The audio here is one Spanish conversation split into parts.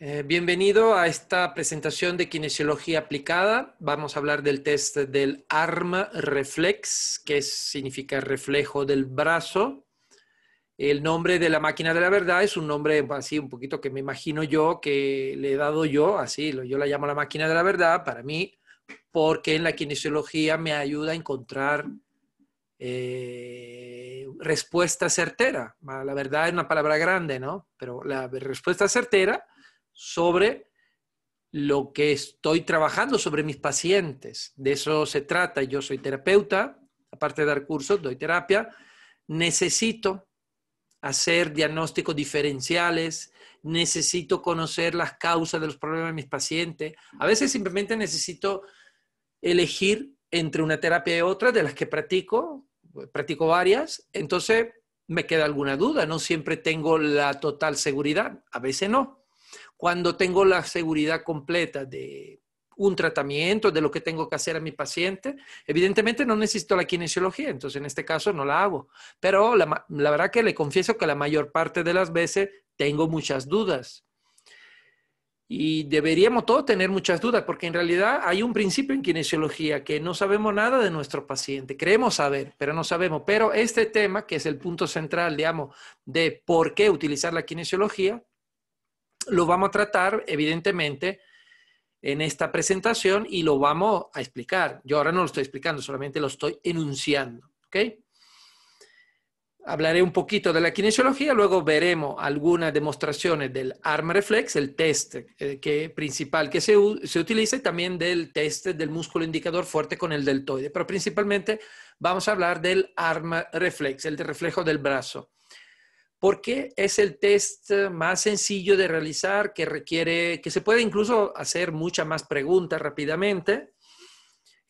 Eh, bienvenido a esta presentación de kinesiología aplicada. Vamos a hablar del test del ARM reflex, que significa reflejo del brazo. El nombre de la máquina de la verdad es un nombre así un poquito que me imagino yo, que le he dado yo, así, yo la llamo la máquina de la verdad para mí, porque en la kinesiología me ayuda a encontrar eh, respuesta certera. La verdad es una palabra grande, ¿no? Pero la respuesta certera sobre lo que estoy trabajando sobre mis pacientes. De eso se trata. Yo soy terapeuta, aparte de dar cursos, doy terapia. Necesito hacer diagnósticos diferenciales, necesito conocer las causas de los problemas de mis pacientes. A veces simplemente necesito elegir entre una terapia y otra de las que practico, practico varias, entonces me queda alguna duda, no siempre tengo la total seguridad, a veces no cuando tengo la seguridad completa de un tratamiento, de lo que tengo que hacer a mi paciente, evidentemente no necesito la kinesiología, entonces en este caso no la hago. Pero la, verdad que le confieso que la mayor parte de las veces tengo muchas dudas. Y deberíamos todos tener muchas dudas, porque en realidad hay un principio en kinesiología que no sabemos nada de nuestro paciente. Creemos saber, pero no sabemos. Pero este tema, que es el punto central, digamos, de por qué utilizar la kinesiología, lo vamos a tratar, evidentemente, en esta presentación y lo vamos a explicar. Yo ahora no lo estoy explicando, solamente lo estoy enunciando. ¿okay? Hablaré un poquito de la kinesiología, luego veremos algunas demostraciones del arm reflex, el test eh, que, principal que se, se utiliza, y también del test del músculo indicador fuerte con el deltoide. Pero principalmente vamos a hablar del arm reflex, el reflejo del brazo porque es el test eh, más sencillo de realizar, que requiere, que se puede incluso hacer muchas más preguntas rápidamente,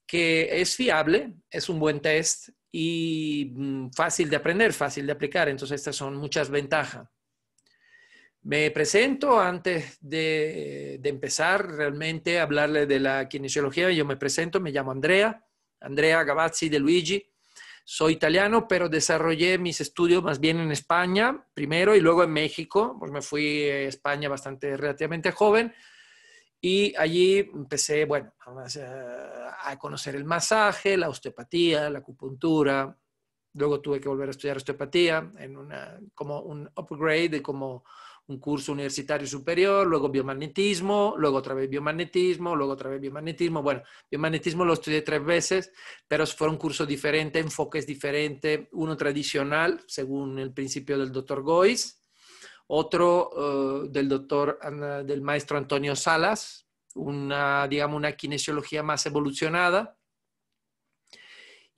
que es fiable, es un buen test y mm, fácil de aprender, fácil de aplicar. Entonces, estas son muchas ventajas. Me presento antes de, de empezar realmente a hablarle de la kinesiología. Yo me presento, me llamo Andrea, Andrea Gavazzi de Luigi. Soy italiano, pero desarrollé mis estudios más bien en España primero y luego en México, pues me fui a España bastante relativamente joven y allí empecé, bueno, a conocer el masaje, la osteopatía, la acupuntura. Luego tuve que volver a estudiar osteopatía en una, como un upgrade, como un curso universitario superior, luego biomagnetismo, luego otra vez biomagnetismo, luego otra vez biomagnetismo. Bueno, biomagnetismo lo estudié tres veces, pero fue un curso diferente, enfoques diferentes, uno tradicional, según el principio del doctor Gois, otro eh, del doctor, del maestro Antonio Salas, una, digamos, una kinesiología más evolucionada,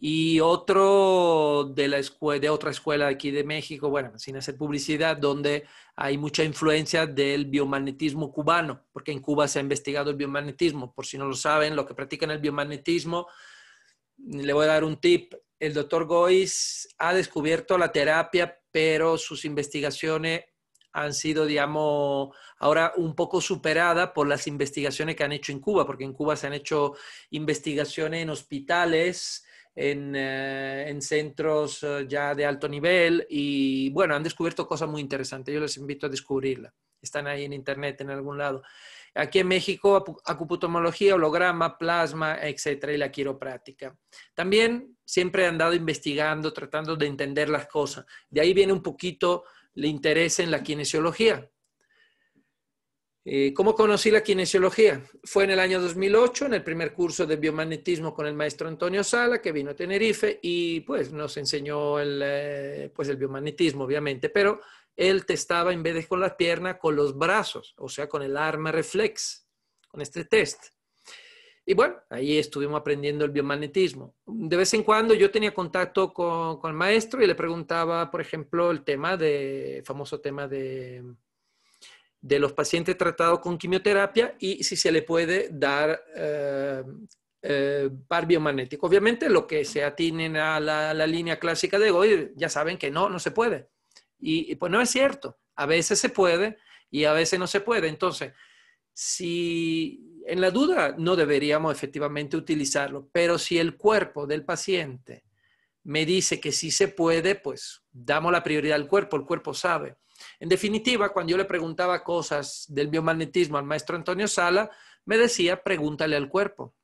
y otro de, la de otra escuela aquí de México, bueno, sin hacer publicidad, donde hay mucha influencia del biomagnetismo cubano, porque en Cuba se ha investigado el biomagnetismo. Por si no lo saben, lo que practican el biomagnetismo, le voy a dar un tip. El doctor Gois ha descubierto la terapia, pero sus investigaciones han sido, digamos, ahora un poco superadas por las investigaciones que han hecho en Cuba, porque en Cuba se han hecho investigaciones en hospitales, eh, en, centros eh, ya de alto nivel y bueno, han descubierto cosas muy interesantes. Yo les invito a descubrirla. Están ahí en internet en algún lado. Aquí en México, acuputomología, holograma, plasma, etcétera, y la quiropráctica. También siempre he andado investigando, tratando de entender las cosas. De ahí viene un poquito el interés en la kinesiología. Eh, ¿Cómo conocí la kinesiología? Fue en el año 2008, en el primer curso de biomagnetismo con el maestro Antonio Sala, que vino a Tenerife y pues nos enseñó el, eh, pues, el biomagnetismo, obviamente, pero él testaba en vez de con la pierna con los brazos, o sea, con el arma reflex, con este test. Y bueno, ahí estuvimos aprendiendo el biomagnetismo. De vez en cuando yo tenía contacto con, el maestro y le preguntaba, por ejemplo, el tema de, el famoso tema de de los pacientes tratados con quimioterapia y si se le puede dar eh, eh, par biomagnético. Obviamente lo que se atinen a la, línea clásica de hoy, ya saben que no, no se puede. y, pues no es cierto. A veces se puede y a veces no se puede. Entonces, si en la duda no deberíamos efectivamente utilizarlo, pero si el cuerpo del paciente me dice que sí se puede, pues damos la prioridad al cuerpo, el cuerpo sabe. En definitiva, cuando yo le preguntaba cosas del biomagnetismo al maestro Antonio Sala, me decía, pregúntale al cuerpo.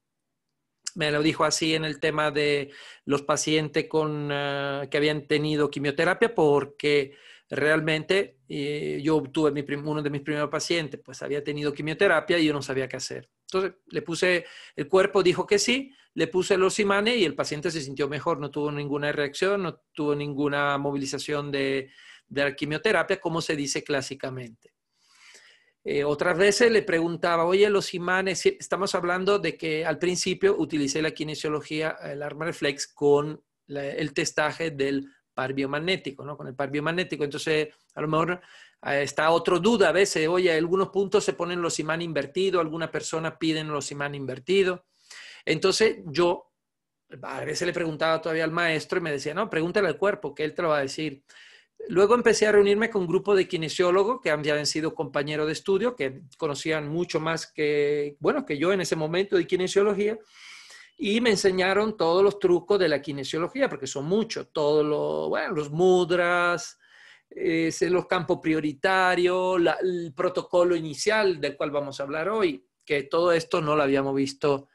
Me lo dijo así en el tema de los pacientes con, ah, que habían tenido quimioterapia, porque realmente eh, yo obtuve uno de mis primeros pacientes, pues había tenido quimioterapia y yo no sabía qué hacer. Entonces le puse, el cuerpo dijo que sí, le puse los imanes y el paciente se sintió mejor, no tuvo ninguna reacción, no tuvo ninguna movilización de, de la quimioterapia, como se dice clásicamente. Eh, otras veces le preguntaba, oye, los imanes, estamos hablando de que al principio utilicé la kinesiología, el arma reflex, con el testaje del par biomagnético, ¿no? Con el par biomagnético. Entonces, a lo mejor eh, está otra duda a veces, oye, algunos puntos se ponen los imanes invertidos, alguna persona piden los imanes invertidos. Entonces, yo a veces le preguntaba todavía al maestro y me decía, no, pregúntale al cuerpo, que él te lo va a decir. Luego empecé a reunirme con un grupo de kinesiólogos que habían sido compañeros de estudio, que conocían mucho más que, bueno, que yo en ese momento de kinesiología, y me enseñaron todos los trucos de la kinesiología, porque son muchos, todos los, los mudras, los campos prioritarios, el protocolo inicial del cual vamos a hablar hoy, que todo esto no lo habíamos visto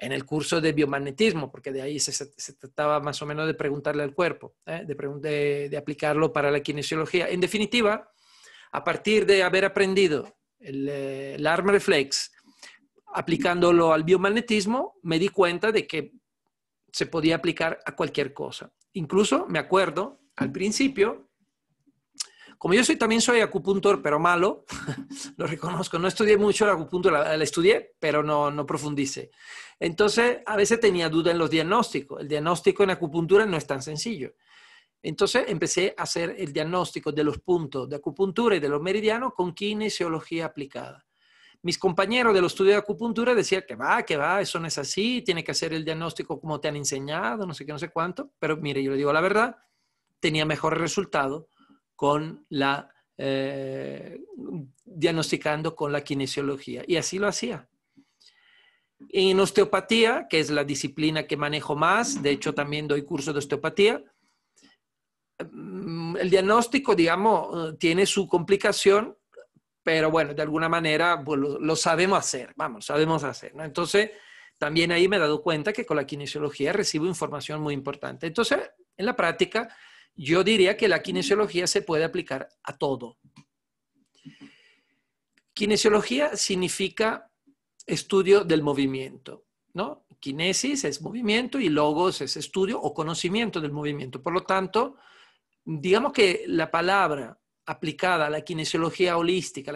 en el curso de biomagnetismo, porque de ahí se, trataba más o menos de preguntarle al cuerpo, ¿eh? de, de, aplicarlo para la kinesiología. En definitiva, a partir de haber aprendido el, eh, el arm reflex, aplicándolo al biomagnetismo, me di cuenta de que se podía aplicar a cualquier cosa. Incluso me acuerdo, al principio, como yo soy, también soy acupuntor, pero malo, lo reconozco. No estudié mucho el acupuntura, la, estudié, pero no, no profundice. Entonces, a veces tenía duda en los diagnósticos. El diagnóstico en acupuntura no es tan sencillo. Entonces empecé a hacer el diagnóstico de los puntos de acupuntura y de los meridianos con kinesiología aplicada. Mis compañeros del estudio de acupuntura decían que va, que va, eso no es así, tiene que hacer el diagnóstico como te han enseñado, no sé qué, no sé cuánto, pero mire, yo le digo la verdad, tenía mejores resultados con la, eh, diagnosticando con la kinesiología. Y así lo hacía. En osteopatía, que es la disciplina que manejo más, de hecho también doy curso de osteopatía, mm, el diagnóstico, digamos, eh, tiene su complicación, pero bueno, de alguna manera pues, lo, sabemos hacer, vamos, sabemos hacer, Entonces, también ahí me he dado cuenta que con la kinesiología recibo información muy importante. Entonces, en la práctica, yo diría que la kinesiología se puede aplicar a todo. Kinesiología significa estudio del movimiento, ¿no? Kinesis es movimiento y logos es estudio o conocimiento del movimiento. Por lo tanto, digamos que la palabra aplicada a la kinesiología holística,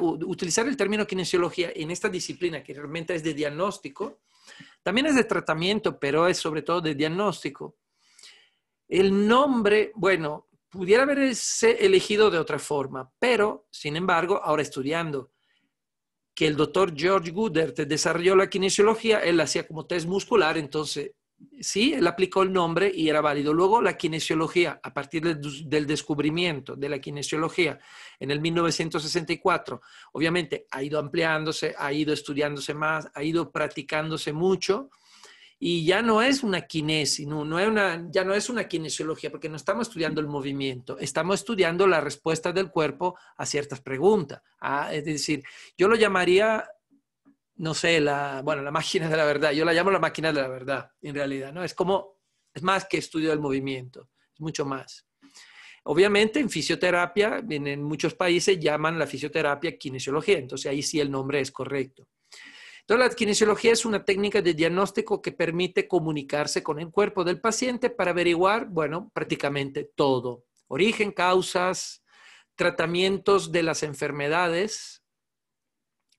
utilizar el término kinesiología en esta disciplina que realmente es de diagnóstico, también es de tratamiento, pero es sobre todo de diagnóstico. El nombre, bueno, pudiera haberse elegido de otra forma, pero, sin embargo, ahora estudiando que el doctor George Goodert desarrolló la kinesiología, él la hacía como test muscular, entonces sí, él aplicó el nombre y era válido. Luego la kinesiología, a partir del descubrimiento de la kinesiología en el 1964, obviamente ha ido ampliándose, ha ido estudiándose más, ha ido practicándose mucho y ya no es una kinesis, ya no es una kinesiología, porque no estamos estudiando el movimiento, estamos estudiando la respuesta del cuerpo a ciertas preguntas. Ah, es decir, yo lo llamaría, no sé, la, bueno, la máquina de la verdad, yo la llamo la máquina de la verdad, en realidad, ¿no? Es más que estudio del movimiento, es mucho más. Obviamente en fisioterapia, en muchos países llaman la fisioterapia kinesiología, entonces ahí sí el nombre es correcto. Entonces, la kinesiología es una técnica de diagnóstico que permite comunicarse con el cuerpo del paciente para averiguar, bueno, prácticamente todo. Origen, causas, tratamientos de las enfermedades,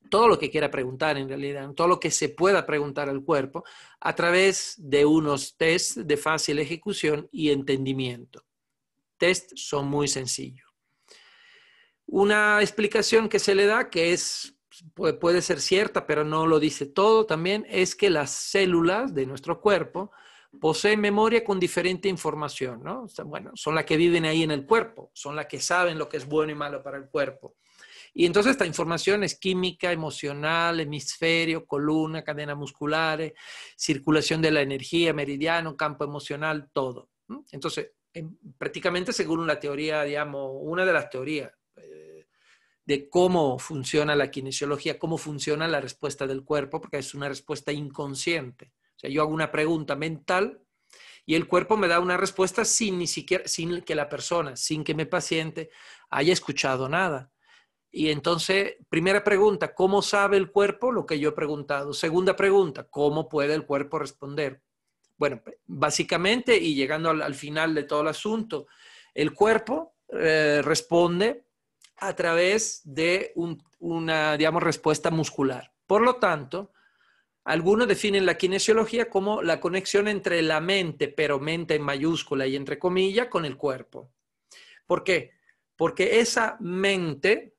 todo lo que quiera preguntar en realidad, todo lo que se pueda preguntar al cuerpo a través de unos test de fácil ejecución y entendimiento. Test son muy sencillos. Una explicación que se le da que es puede ser cierta, pero no lo dice todo también, es que las células de nuestro cuerpo poseen memoria con diferente información, ¿no? bueno, son las que viven ahí en el cuerpo, son las que saben lo que es bueno y malo para el cuerpo. Y entonces esta información es química, emocional, hemisferio, columna, cadena musculares, circulación de la energía, meridiano, campo emocional, todo. Entonces, prácticamente según la teoría, digamos, una de las teorías de cómo funciona la kinesiología, cómo funciona la respuesta del cuerpo, porque es una respuesta inconsciente. O sea, yo hago una pregunta mental y el cuerpo me da una respuesta sin ni siquiera, sin que la persona, sin que mi paciente haya escuchado nada. Y entonces, primera pregunta, ¿cómo sabe el cuerpo lo que yo he preguntado? Segunda pregunta, ¿cómo puede el cuerpo responder? Bueno, básicamente, y llegando al, final de todo el asunto, el cuerpo eh, responde a través de una, digamos, respuesta muscular. Por lo tanto, algunos definen la kinesiología como la conexión entre la mente, pero mente en mayúscula y entre comillas, con el cuerpo. ¿Por qué? Porque esa mente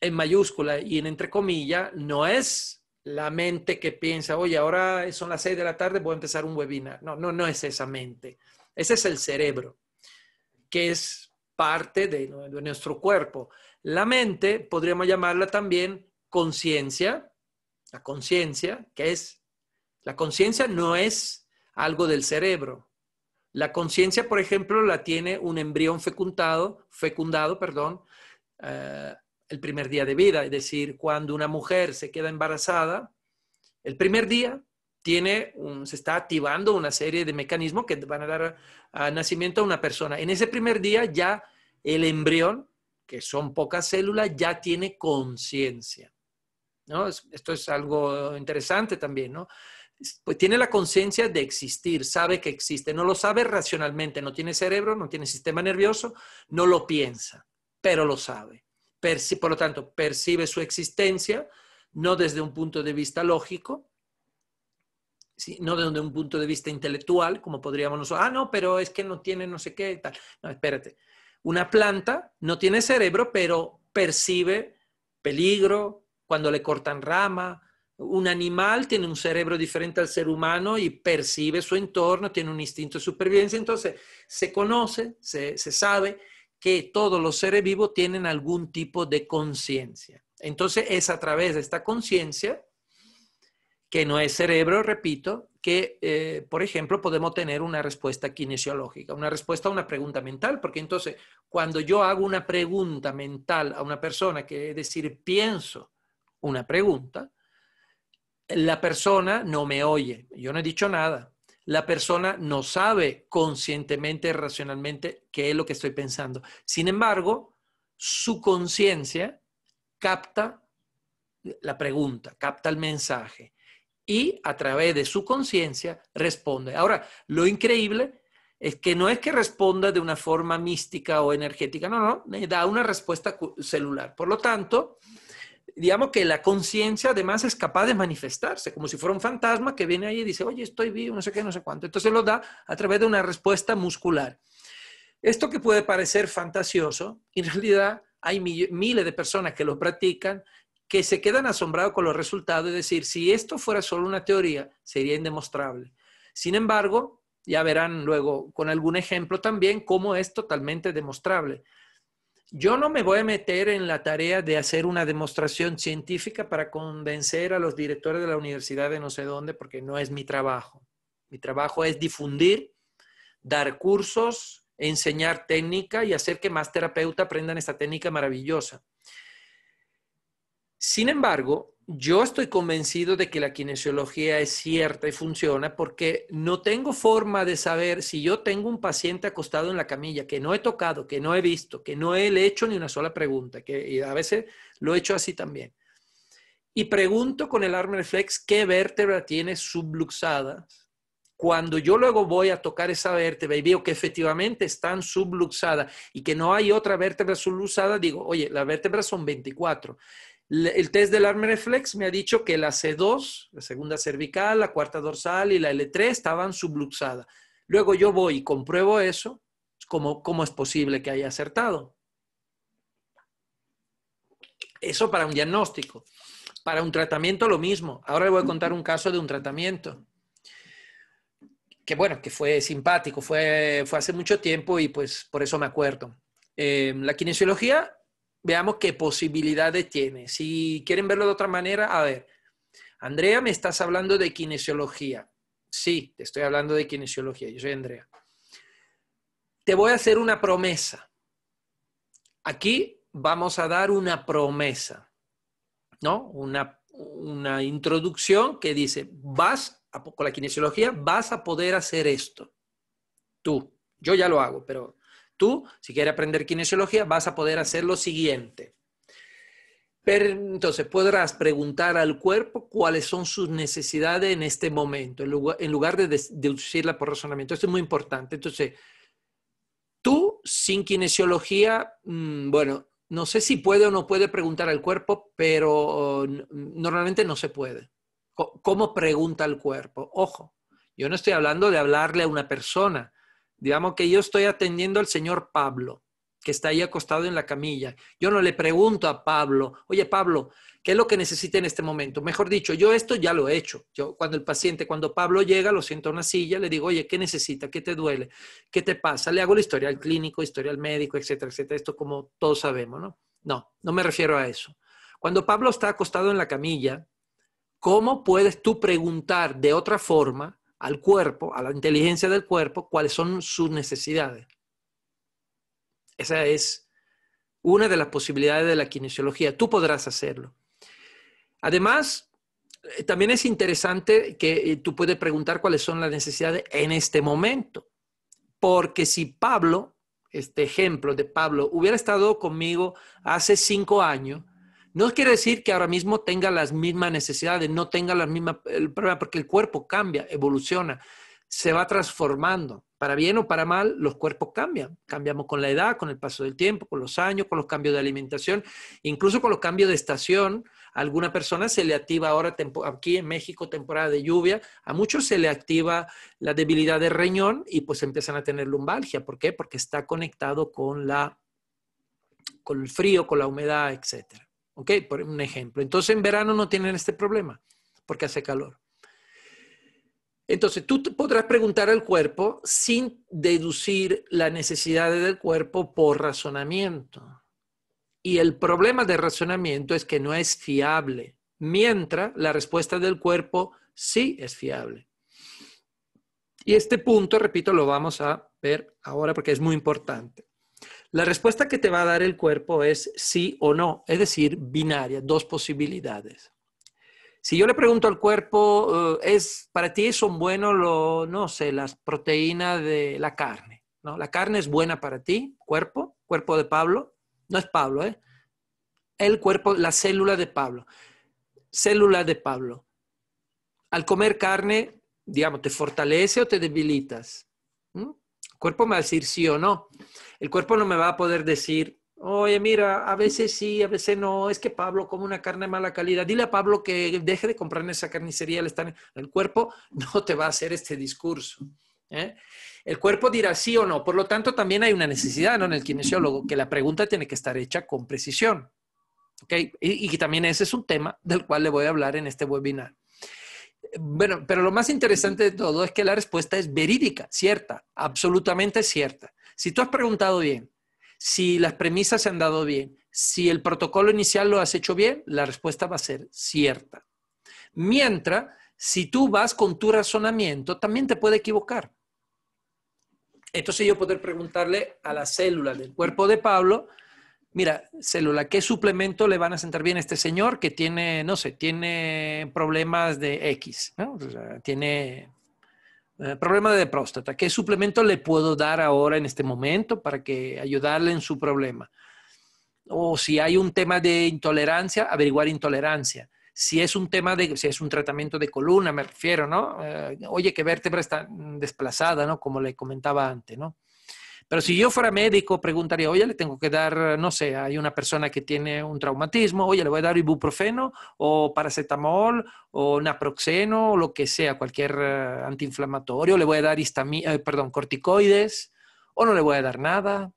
en mayúscula y en entre comillas no es la mente que piensa, oye, ahora son las 6 de la tarde, voy a empezar un webinar. No, no, no es esa mente. Ese es el cerebro, que es parte de, nuestro cuerpo. La mente podríamos llamarla también conciencia, la conciencia, que es, la conciencia no es algo del cerebro. La conciencia, por ejemplo, la tiene un embrión fecundado, fecundado, perdón, eh, el primer día de vida, es decir, cuando una mujer se queda embarazada, el primer día se está activando una serie de mecanismos que van a dar nacimiento a una persona. En ese primer día ya el embrión, que son pocas células, ya tiene conciencia. Esto es algo interesante también, Pues tiene la conciencia de existir, sabe que existe, no lo sabe racionalmente, no tiene cerebro, no tiene sistema nervioso, no lo piensa, pero lo sabe. por lo tanto, percibe su existencia, no desde un punto de vista lógico, no desde un punto de vista intelectual, como podríamos nosotros, ah, no, pero es que no tiene no sé qué tal. No, espérate. Una planta no tiene cerebro, pero percibe peligro cuando le cortan rama. Un animal tiene un cerebro diferente al ser humano y percibe su entorno, tiene un instinto de supervivencia. Entonces, se conoce, se, se sabe que todos los seres vivos tienen algún tipo de conciencia. Entonces, es a través de esta conciencia que no es cerebro, repito, que, eh, por ejemplo, podemos tener una respuesta kinesiológica, una respuesta a una pregunta mental, porque entonces cuando yo hago una pregunta mental a una persona, que es decir, pienso una pregunta, la persona no me oye, yo no he dicho nada, la persona no sabe conscientemente, racionalmente, qué es lo que estoy pensando. Sin embargo, su conciencia capta la pregunta, capta el mensaje y a través de su conciencia responde. Ahora, lo increíble es que no es que responda de una forma mística o energética, no, no, eh, da una respuesta celular. Por lo tanto, digamos que la conciencia además es capaz de manifestarse, como si fuera un fantasma que viene ahí y dice, oye, estoy vivo, no sé qué, no sé cuánto. Entonces lo da a través de una respuesta muscular. Esto que puede parecer fantasioso, en realidad hay miles de personas que lo practican que se quedan asombrados con los resultados, es decir, si esto fuera solo una teoría, sería indemostrable. Sin embargo, ya verán luego con algún ejemplo también cómo es totalmente demostrable. Yo no me voy a meter en la tarea de hacer una demostración científica para convencer a los directores de la universidad de no sé dónde, porque no es mi trabajo. Mi trabajo es difundir, dar cursos, enseñar técnica y hacer que más terapeutas aprendan esta técnica maravillosa. Sin embargo, yo estoy convencido de que la kinesiología es cierta y funciona porque no tengo forma de saber si yo tengo un paciente acostado en la camilla que no he tocado, que no he visto, que no he hecho ni una sola pregunta, que a veces lo he hecho así también. Y pregunto con el arm reflex qué vértebra tiene subluxada. Cuando yo luego voy a tocar esa vértebra y veo que efectivamente están subluxadas y que no hay otra vértebra subluxada, digo, oye, las vértebras son 24 el test del ARM Reflex me ha dicho que la C2, la segunda cervical, la cuarta dorsal y la L3 estaban subluxadas. Luego yo voy y compruebo eso, cómo, cómo es posible que haya acertado. Eso para un diagnóstico. Para un tratamiento lo mismo. Ahora le voy a contar un caso de un tratamiento. Que bueno, que fue simpático, fue, fue hace mucho tiempo y pues por eso me acuerdo. Eh, la kinesiología veamos qué posibilidades tiene. Si quieren verlo de otra manera, a ver, Andrea, me estás hablando de kinesiología. Sí, te estoy hablando de kinesiología, yo soy Andrea. Te voy a hacer una promesa. Aquí vamos a dar una promesa, ¿no? Una, introducción que dice, vas a, con la kinesiología, vas a poder hacer esto. Tú, yo ya lo hago, pero si quieres aprender kinesiología, vas a poder hacer lo siguiente. Pero, entonces, podrás preguntar al cuerpo cuáles son sus necesidades en este momento, en lugar, de deducirla por razonamiento. Esto es muy importante. Entonces, tú, sin kinesiología, mm, bueno, no sé si puede o no puede preguntar al cuerpo, pero oh, normalmente no se puede. ¿Cómo pregunta al cuerpo? Ojo, yo no estoy hablando de hablarle a una persona, Digamos que yo estoy atendiendo al señor Pablo, que está ahí acostado en la camilla. Yo no le pregunto a Pablo, oye Pablo, ¿qué es lo que necesita en este momento? Mejor dicho, yo esto ya lo he hecho. Yo, cuando el paciente, cuando Pablo llega, lo siento en una silla, le digo, oye, ¿qué necesita? ¿Qué te duele? ¿Qué te pasa? Le hago la historia al clínico, historia al médico, etcétera, etcétera. Esto como todos sabemos, ¿no? No, no me refiero a eso. Cuando Pablo está acostado en la camilla, ¿cómo puedes tú preguntar de otra forma al cuerpo, a la inteligencia del cuerpo, cuáles son sus necesidades. Esa es una de las posibilidades de la kinesiología. Tú podrás hacerlo. Además, eh, también es interesante que eh, tú puedes preguntar cuáles son las necesidades en este momento. Porque si Pablo, este ejemplo de Pablo, hubiera estado conmigo hace cinco años, no quiere decir que ahora mismo tenga las mismas necesidades, no tenga las mismas problemas, porque el cuerpo cambia, evoluciona, se va transformando. Para bien o para mal, los cuerpos cambian. Cambiamos con la edad, con el paso del tiempo, con los años, con los cambios de alimentación, incluso con los cambios de estación. A alguna persona se le activa ahora, aquí en México, temporada de lluvia, a muchos se le activa la debilidad de riñón y pues empiezan a tener lumbalgia. ¿Por qué? Porque está conectado con la con el frío, con la humedad, etcétera. ¿Ok? Por un ejemplo. Entonces en verano no tienen este problema porque hace calor. Entonces tú podrás preguntar al cuerpo sin deducir las necesidades del cuerpo por razonamiento. Y el problema de razonamiento es que no es fiable, mientras la respuesta del cuerpo sí es fiable. Y este punto, repito, lo vamos a ver ahora porque es muy importante. La respuesta que te va a dar el cuerpo es sí o no, es decir, binaria, dos posibilidades. Si yo le pregunto al cuerpo, eh, ¿es, ¿para ti son buenos, los no sé, las proteínas de la carne? ¿no? ¿La carne es buena para ti, cuerpo? ¿Cuerpo de Pablo? No es Pablo, ¿eh? El cuerpo, la célula de Pablo. Célula de Pablo. Al comer carne, digamos, ¿te fortalece o te debilitas? El ¿Mm? cuerpo me va a decir sí o no. El cuerpo no me va a poder decir, oye, mira, a veces sí, a veces no, es que Pablo come una carne de mala calidad. Dile a Pablo que deje de comprar en esa carnicería. El cuerpo no te va a hacer este discurso. ¿eh? El cuerpo dirá sí o no. Por lo tanto, también hay una necesidad ¿no? en el kinesiólogo, que la pregunta tiene que estar hecha con precisión. ¿okay? Y, también ese es un tema del cual le voy a hablar en este webinar. Bueno, pero lo más interesante de todo es que la respuesta es verídica, cierta, absolutamente cierta. Si tú has preguntado bien, si las premisas se han dado bien, si el protocolo inicial lo has hecho bien, la respuesta va a ser cierta. Mientras, si tú vas con tu razonamiento, también te puede equivocar. Entonces yo poder preguntarle a la célula del cuerpo de Pablo, mira, célula, ¿qué suplemento le van a sentar bien a este señor que tiene, no sé, tiene problemas de X, ¿no? tiene eh, problema de próstata, ¿qué suplemento le puedo dar ahora en este momento para que ayudarle en su problema? O si hay un tema de intolerancia, averiguar intolerancia. Si es un tema de, si es un tratamiento de columna, me refiero, ¿no? Eh, oye, que vértebra está desplazada, ¿no? Como le comentaba antes, ¿no? Pero si yo fuera médico, preguntaría, oye, le tengo que dar, no sé, hay una persona que tiene un traumatismo, oye, le voy a dar ibuprofeno o paracetamol o naproxeno o lo que sea, cualquier eh, antiinflamatorio, le voy a dar eh, perdón, corticoides o no le voy a dar nada.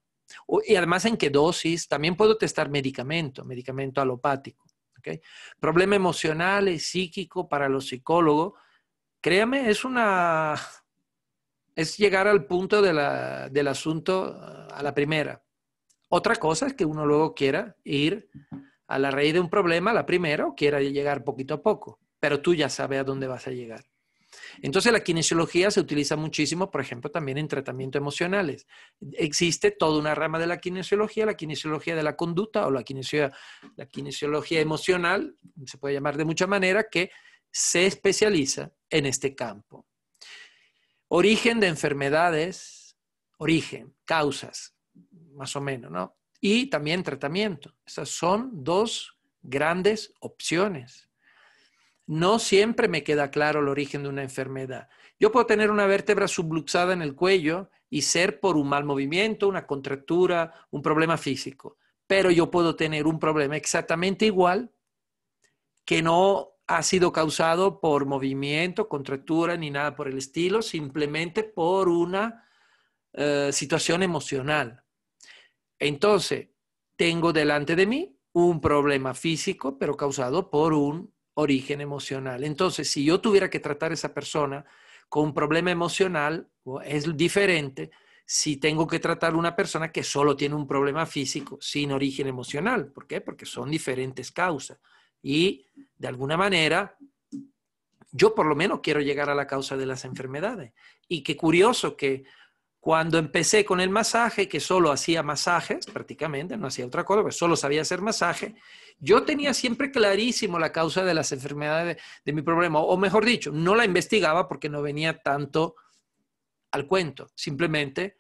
y además, ¿en qué dosis? También puedo testar medicamento, medicamento alopático. Problema emocional psíquico para los psicólogos, créame, es una es llegar al punto del asunto a la primera. Otra cosa es que uno luego quiera ir a la raíz de un problema, a la primera, o quiera llegar poquito a poco, pero tú ya sabes a dónde vas a llegar. Entonces la kinesiología se utiliza muchísimo, por ejemplo, también en tratamiento emocionales. Existe toda una rama de la kinesiología, la kinesiología de la conducta o la kinesiología, la kinesiología emocional, se puede llamar de mucha manera, que se especializa en este campo. Origen de enfermedades, origen, causas, más o menos, ¿no? Y también tratamiento. Esas son dos grandes opciones. No siempre me queda claro el origen de una enfermedad. Yo puedo tener una vértebra subluxada en el cuello y ser por un mal movimiento, una contractura, un problema físico. Pero yo puedo tener un problema exactamente igual que no ha sido causado por movimiento, contractura ni nada por el estilo, simplemente por una eh, situación emocional. Entonces, tengo delante de mí un problema físico, pero causado por un origen emocional. Entonces, si yo tuviera que tratar a esa persona con un problema emocional, es diferente si tengo que tratar a una persona que solo tiene un problema físico sin origen emocional. ¿Por qué? Porque son diferentes causas. Y de alguna manera, yo por lo menos quiero llegar a la causa de las enfermedades. Y qué curioso que cuando empecé con el masaje, que solo hacía masajes prácticamente, no hacía otra cosa, pues solo sabía hacer masaje, yo tenía siempre clarísimo la causa de las enfermedades de mi problema, o mejor dicho, no la investigaba porque no venía tanto al cuento, simplemente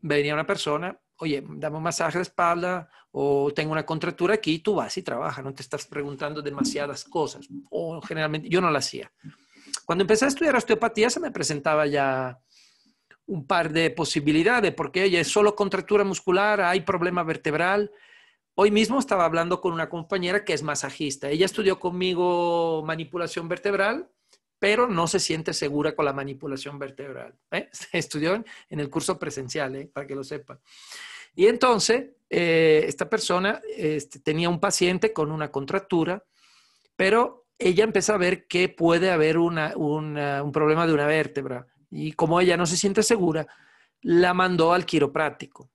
venía una persona, oye, dame un masaje de espalda o tengo una contractura aquí, tú vas y trabajas, no te estás preguntando demasiadas cosas. O generalmente, yo no la hacía. Cuando empecé a estudiar osteopatía se me presentaba ya un par de posibilidades, porque es solo contractura muscular, hay problema vertebral. Hoy mismo estaba hablando con una compañera que es masajista. Ella estudió conmigo manipulación vertebral, pero no se siente segura con la manipulación vertebral. ¿Eh? Estudió en el curso presencial, ¿eh? para que lo sepa. Y entonces, eh, esta persona este, tenía un paciente con una contractura, pero ella empieza a ver que puede haber un problema de una vértebra. Y como ella no se siente segura, la mandó al quiropráctico.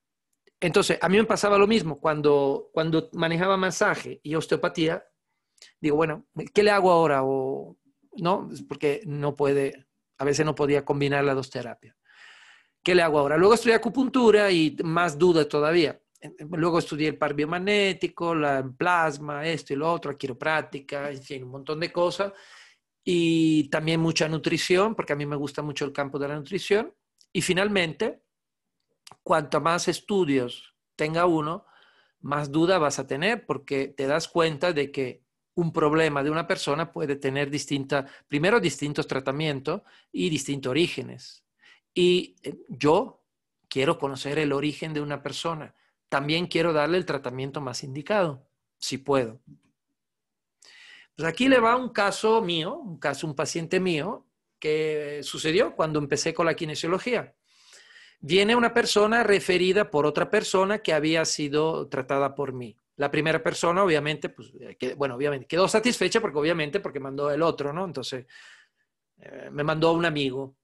Entonces, a mí me pasaba lo mismo cuando, cuando manejaba masaje y osteopatía. Digo, bueno, ¿qué le hago ahora? O, no, porque no puede, a veces no podía combinar las dos terapias. ¿Qué le hago ahora? Luego estudié acupuntura y más dudas todavía. Luego estudié el par biomagnético, la plasma, esto y lo otro, quiropráctica, en fin, un montón de cosas. Y también mucha nutrición, porque a mí me gusta mucho el campo de la nutrición. Y finalmente, cuanto más estudios tenga uno, más duda vas a tener porque te das cuenta de que un problema de una persona puede tener distinta, primero distintos tratamientos y distintos orígenes. Y eh, yo quiero conocer el origen de una persona. También quiero darle el tratamiento más indicado, si puedo. Pues aquí le va un caso mío, un caso, un paciente mío, que sucedió cuando empecé con la kinesiología. Viene una persona referida por otra persona que había sido tratada por mí. La primera persona, obviamente, pues, eh, quedó, bueno, obviamente, quedó satisfecha porque obviamente porque mandó el otro, ¿no? Entonces, eh, me mandó un amigo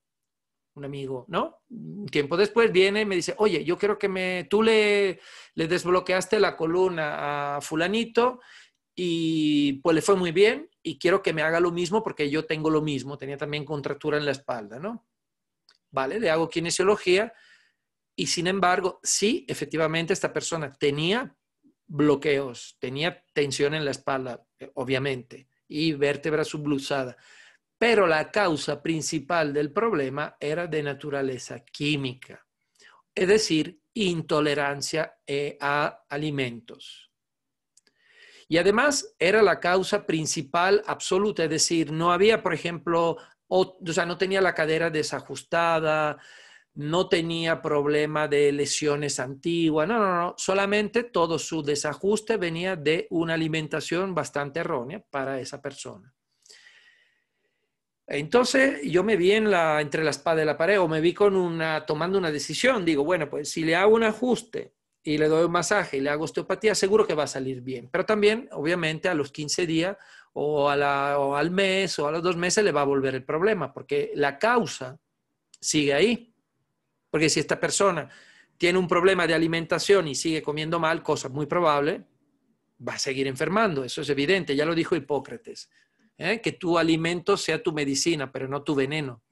un amigo, ¿no? Un tiempo después viene y me dice, oye, yo quiero que me, tú le, desbloqueaste la columna a fulanito y pues le fue muy bien y quiero que me haga lo mismo porque yo tengo lo mismo, tenía también contractura en la espalda, ¿no? Vale, le hago kinesiología y sin embargo, sí, efectivamente esta persona tenía bloqueos, tenía tensión en la espalda, eh, obviamente, y vértebra subluxada pero la causa principal del problema era de naturaleza química, es decir, intolerancia e a alimentos. Y además era la causa principal absoluta, es decir, no había, por ejemplo, o, sea, no tenía la cadera desajustada, no tenía problema de lesiones antiguas, no, no, no, solamente todo su desajuste venía de una alimentación bastante errónea para esa persona. Entonces yo me vi en la, entre la espada y la pared o me vi con una, tomando una decisión. Digo, bueno, pues si le hago un ajuste y le doy un masaje y le hago osteopatía, seguro que va a salir bien. Pero también, obviamente, a los 15 días o, o al mes o a los dos meses le va a volver el problema porque la causa sigue ahí. Porque si esta persona tiene un problema de alimentación y sigue comiendo mal, cosa muy probable, va a seguir enfermando. Eso es evidente, ya lo dijo Hipócrates. ¿eh? que tu alimento sea tu medicina, pero no tu veneno.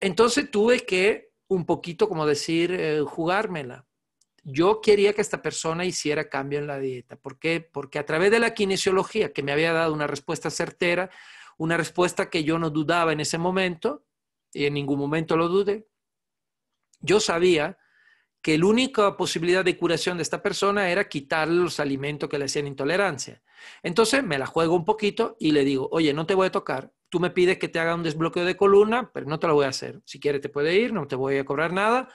Entonces tuve que un poquito, como decir, eh, jugármela. Yo quería que esta persona hiciera cambio en la dieta. ¿Por qué? Porque a través de la kinesiología, que me había dado una respuesta certera, una respuesta que yo no dudaba en ese momento, y en ningún momento lo dudé, yo sabía que la única posibilidad de curación de esta persona era quitarle los alimentos que le hacían intolerancia. Entonces me la juego un poquito y le digo, oye, no te voy a tocar. Tú me pides que te haga un desbloqueo de columna, pero no te lo voy a hacer. Si quieres te puede ir, no te voy a cobrar nada.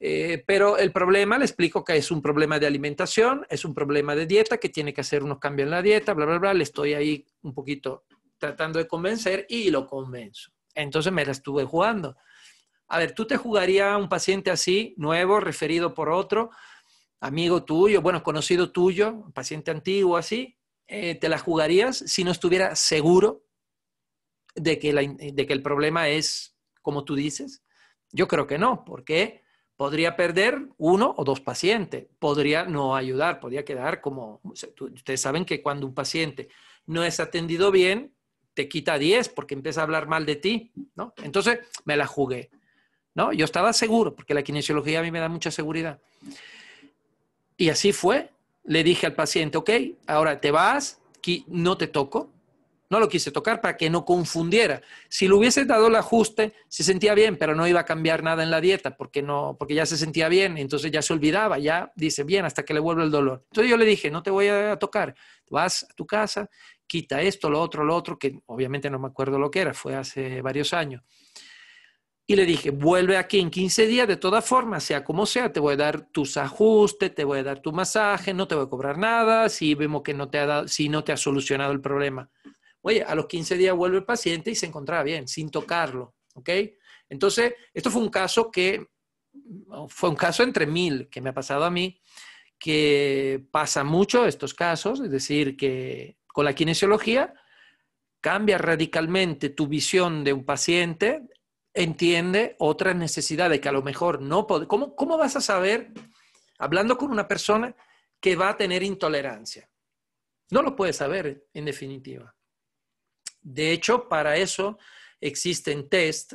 Eh, pero el problema, le explico que es un problema de alimentación, es un problema de dieta, que tiene que hacer unos cambios en la dieta, bla, bla, bla. Le estoy ahí un poquito tratando de convencer y lo convenzo. Entonces me la estuve jugando. A ver, ¿tú te jugaría un paciente así, nuevo, referido por otro, amigo tuyo, bueno, conocido tuyo, paciente antiguo así? Eh, te la jugarías si no estuviera seguro de que, de que el problema es como tú dices? Yo creo que no, porque podría perder uno o dos pacientes, podría no ayudar, podría quedar como, ustedes saben que cuando un paciente no es atendido bien, te quita 10 porque empieza a hablar mal de ti, ¿no? Entonces me la jugué, ¿no? Yo estaba seguro, porque la kinesiología a mí me da mucha seguridad. Y así fue, le dije al paciente, ok, ahora te vas, no te toco, no lo quise tocar para que no confundiera. Si le hubiese dado el ajuste, se sentía bien, pero no iba a cambiar nada en la dieta porque, no, porque ya se sentía bien, entonces ya se olvidaba, ya dice bien hasta que le vuelve el dolor. Entonces yo le dije, no te voy a tocar, vas a tu casa, quita esto, lo otro, lo otro, que obviamente no me acuerdo lo que era, fue hace varios años. Y le dije, vuelve aquí en 15 días, de todas formas, sea como sea, te voy a dar tus ajustes, te voy a dar tu masaje, no te voy a cobrar nada, si vemos que no te ha si no te ha solucionado el problema. Oye, a los 15 días vuelve el paciente y se encontraba bien, sin tocarlo, ¿ok? Entonces, esto fue un caso que, fue un caso entre mil que me ha pasado a mí, que pasa mucho estos casos, es decir, que con la kinesiología cambia radicalmente tu visión de un paciente entiende necesidad de que a lo mejor no puede. ¿Cómo, ¿Cómo vas a saber, hablando con una persona, que va a tener intolerancia? No lo puedes saber, en definitiva. De hecho, para eso existen test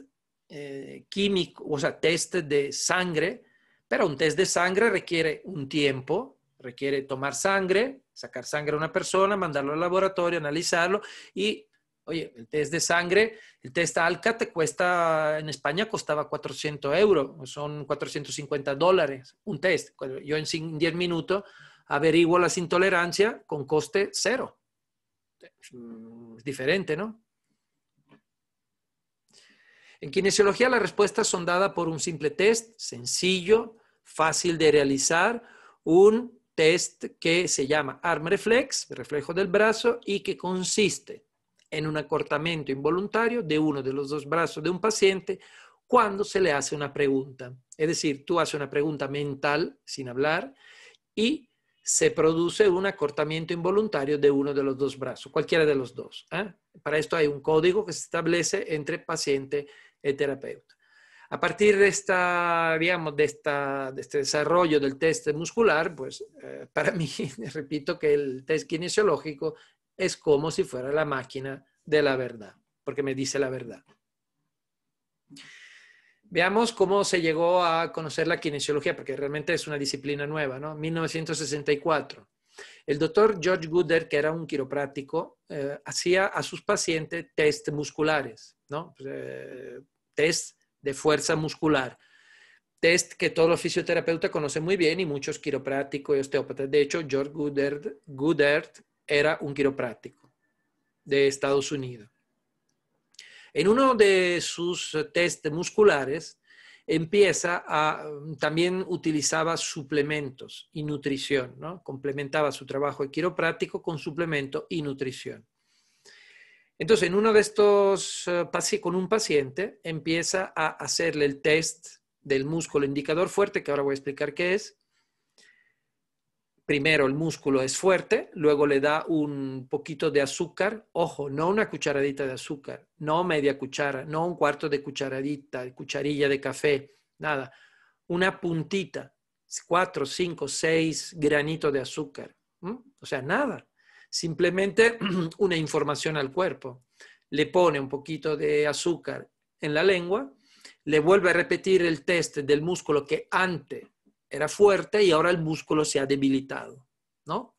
eh, químicos, o sea, test de sangre, pero un test de sangre requiere un tiempo, requiere tomar sangre, sacar sangre a una persona, mandarlo al laboratorio, analizarlo y Oye, el test de sangre, el test ALCA te cuesta, en España costaba 400 euros, son 450 dólares un test. Yo en 10 minutos averiguo las intolerancias con coste cero. Es diferente, ¿no? En kinesiología las respuestas son dadas por un simple test, sencillo, fácil de realizar, un test que se llama arm reflex, reflejo del brazo, y que consiste en un acortamiento involuntario de uno de los dos brazos de un paciente cuando se le hace una pregunta. Es decir, tú haces una pregunta mental sin hablar y se produce un acortamiento involuntario de uno de los dos brazos, cualquiera de los dos. ¿ah? Para esto hay un código que se establece entre paciente y terapeuta. A partir de, esta, digamos, de, este desarrollo del test muscular, pues eh, para mí, repito que el test kinesiológico es como si fuera la máquina de la verdad, porque me dice la verdad. Veamos cómo se llegó a conocer la kinesiología, porque realmente es una disciplina nueva, ¿no? 1964. El doctor George Gooder, que era un quiropráctico, eh, hacía a sus pacientes test musculares, ¿no? Pues, eh, test de fuerza muscular. Test que todo los conoce muy bien y muchos quiroprácticos y osteópatas. De hecho, George Goodert, Goodert era un quiropráctico de Estados Unidos. En uno de sus test musculares empieza a, también utilizaba suplementos y nutrición, ¿no? Complementaba su trabajo de quiropráctico con suplemento y nutrición. Entonces, en uno de estos, eh, con un paciente, empieza a hacerle el test del músculo indicador fuerte, que ahora voy a explicar qué es, primero el músculo es fuerte, luego le da un poquito de azúcar, ojo, no una cucharadita de azúcar, no media cuchara, no un cuarto de cucharadita, cucharilla de café, nada, una puntita, cuatro, cinco, seis granitos de azúcar, o sea, nada, simplemente una información al cuerpo. Le pone un poquito de azúcar en la lengua, le vuelve a repetir el test del músculo que antes era fuerte y ahora el músculo se ha debilitado, ¿no?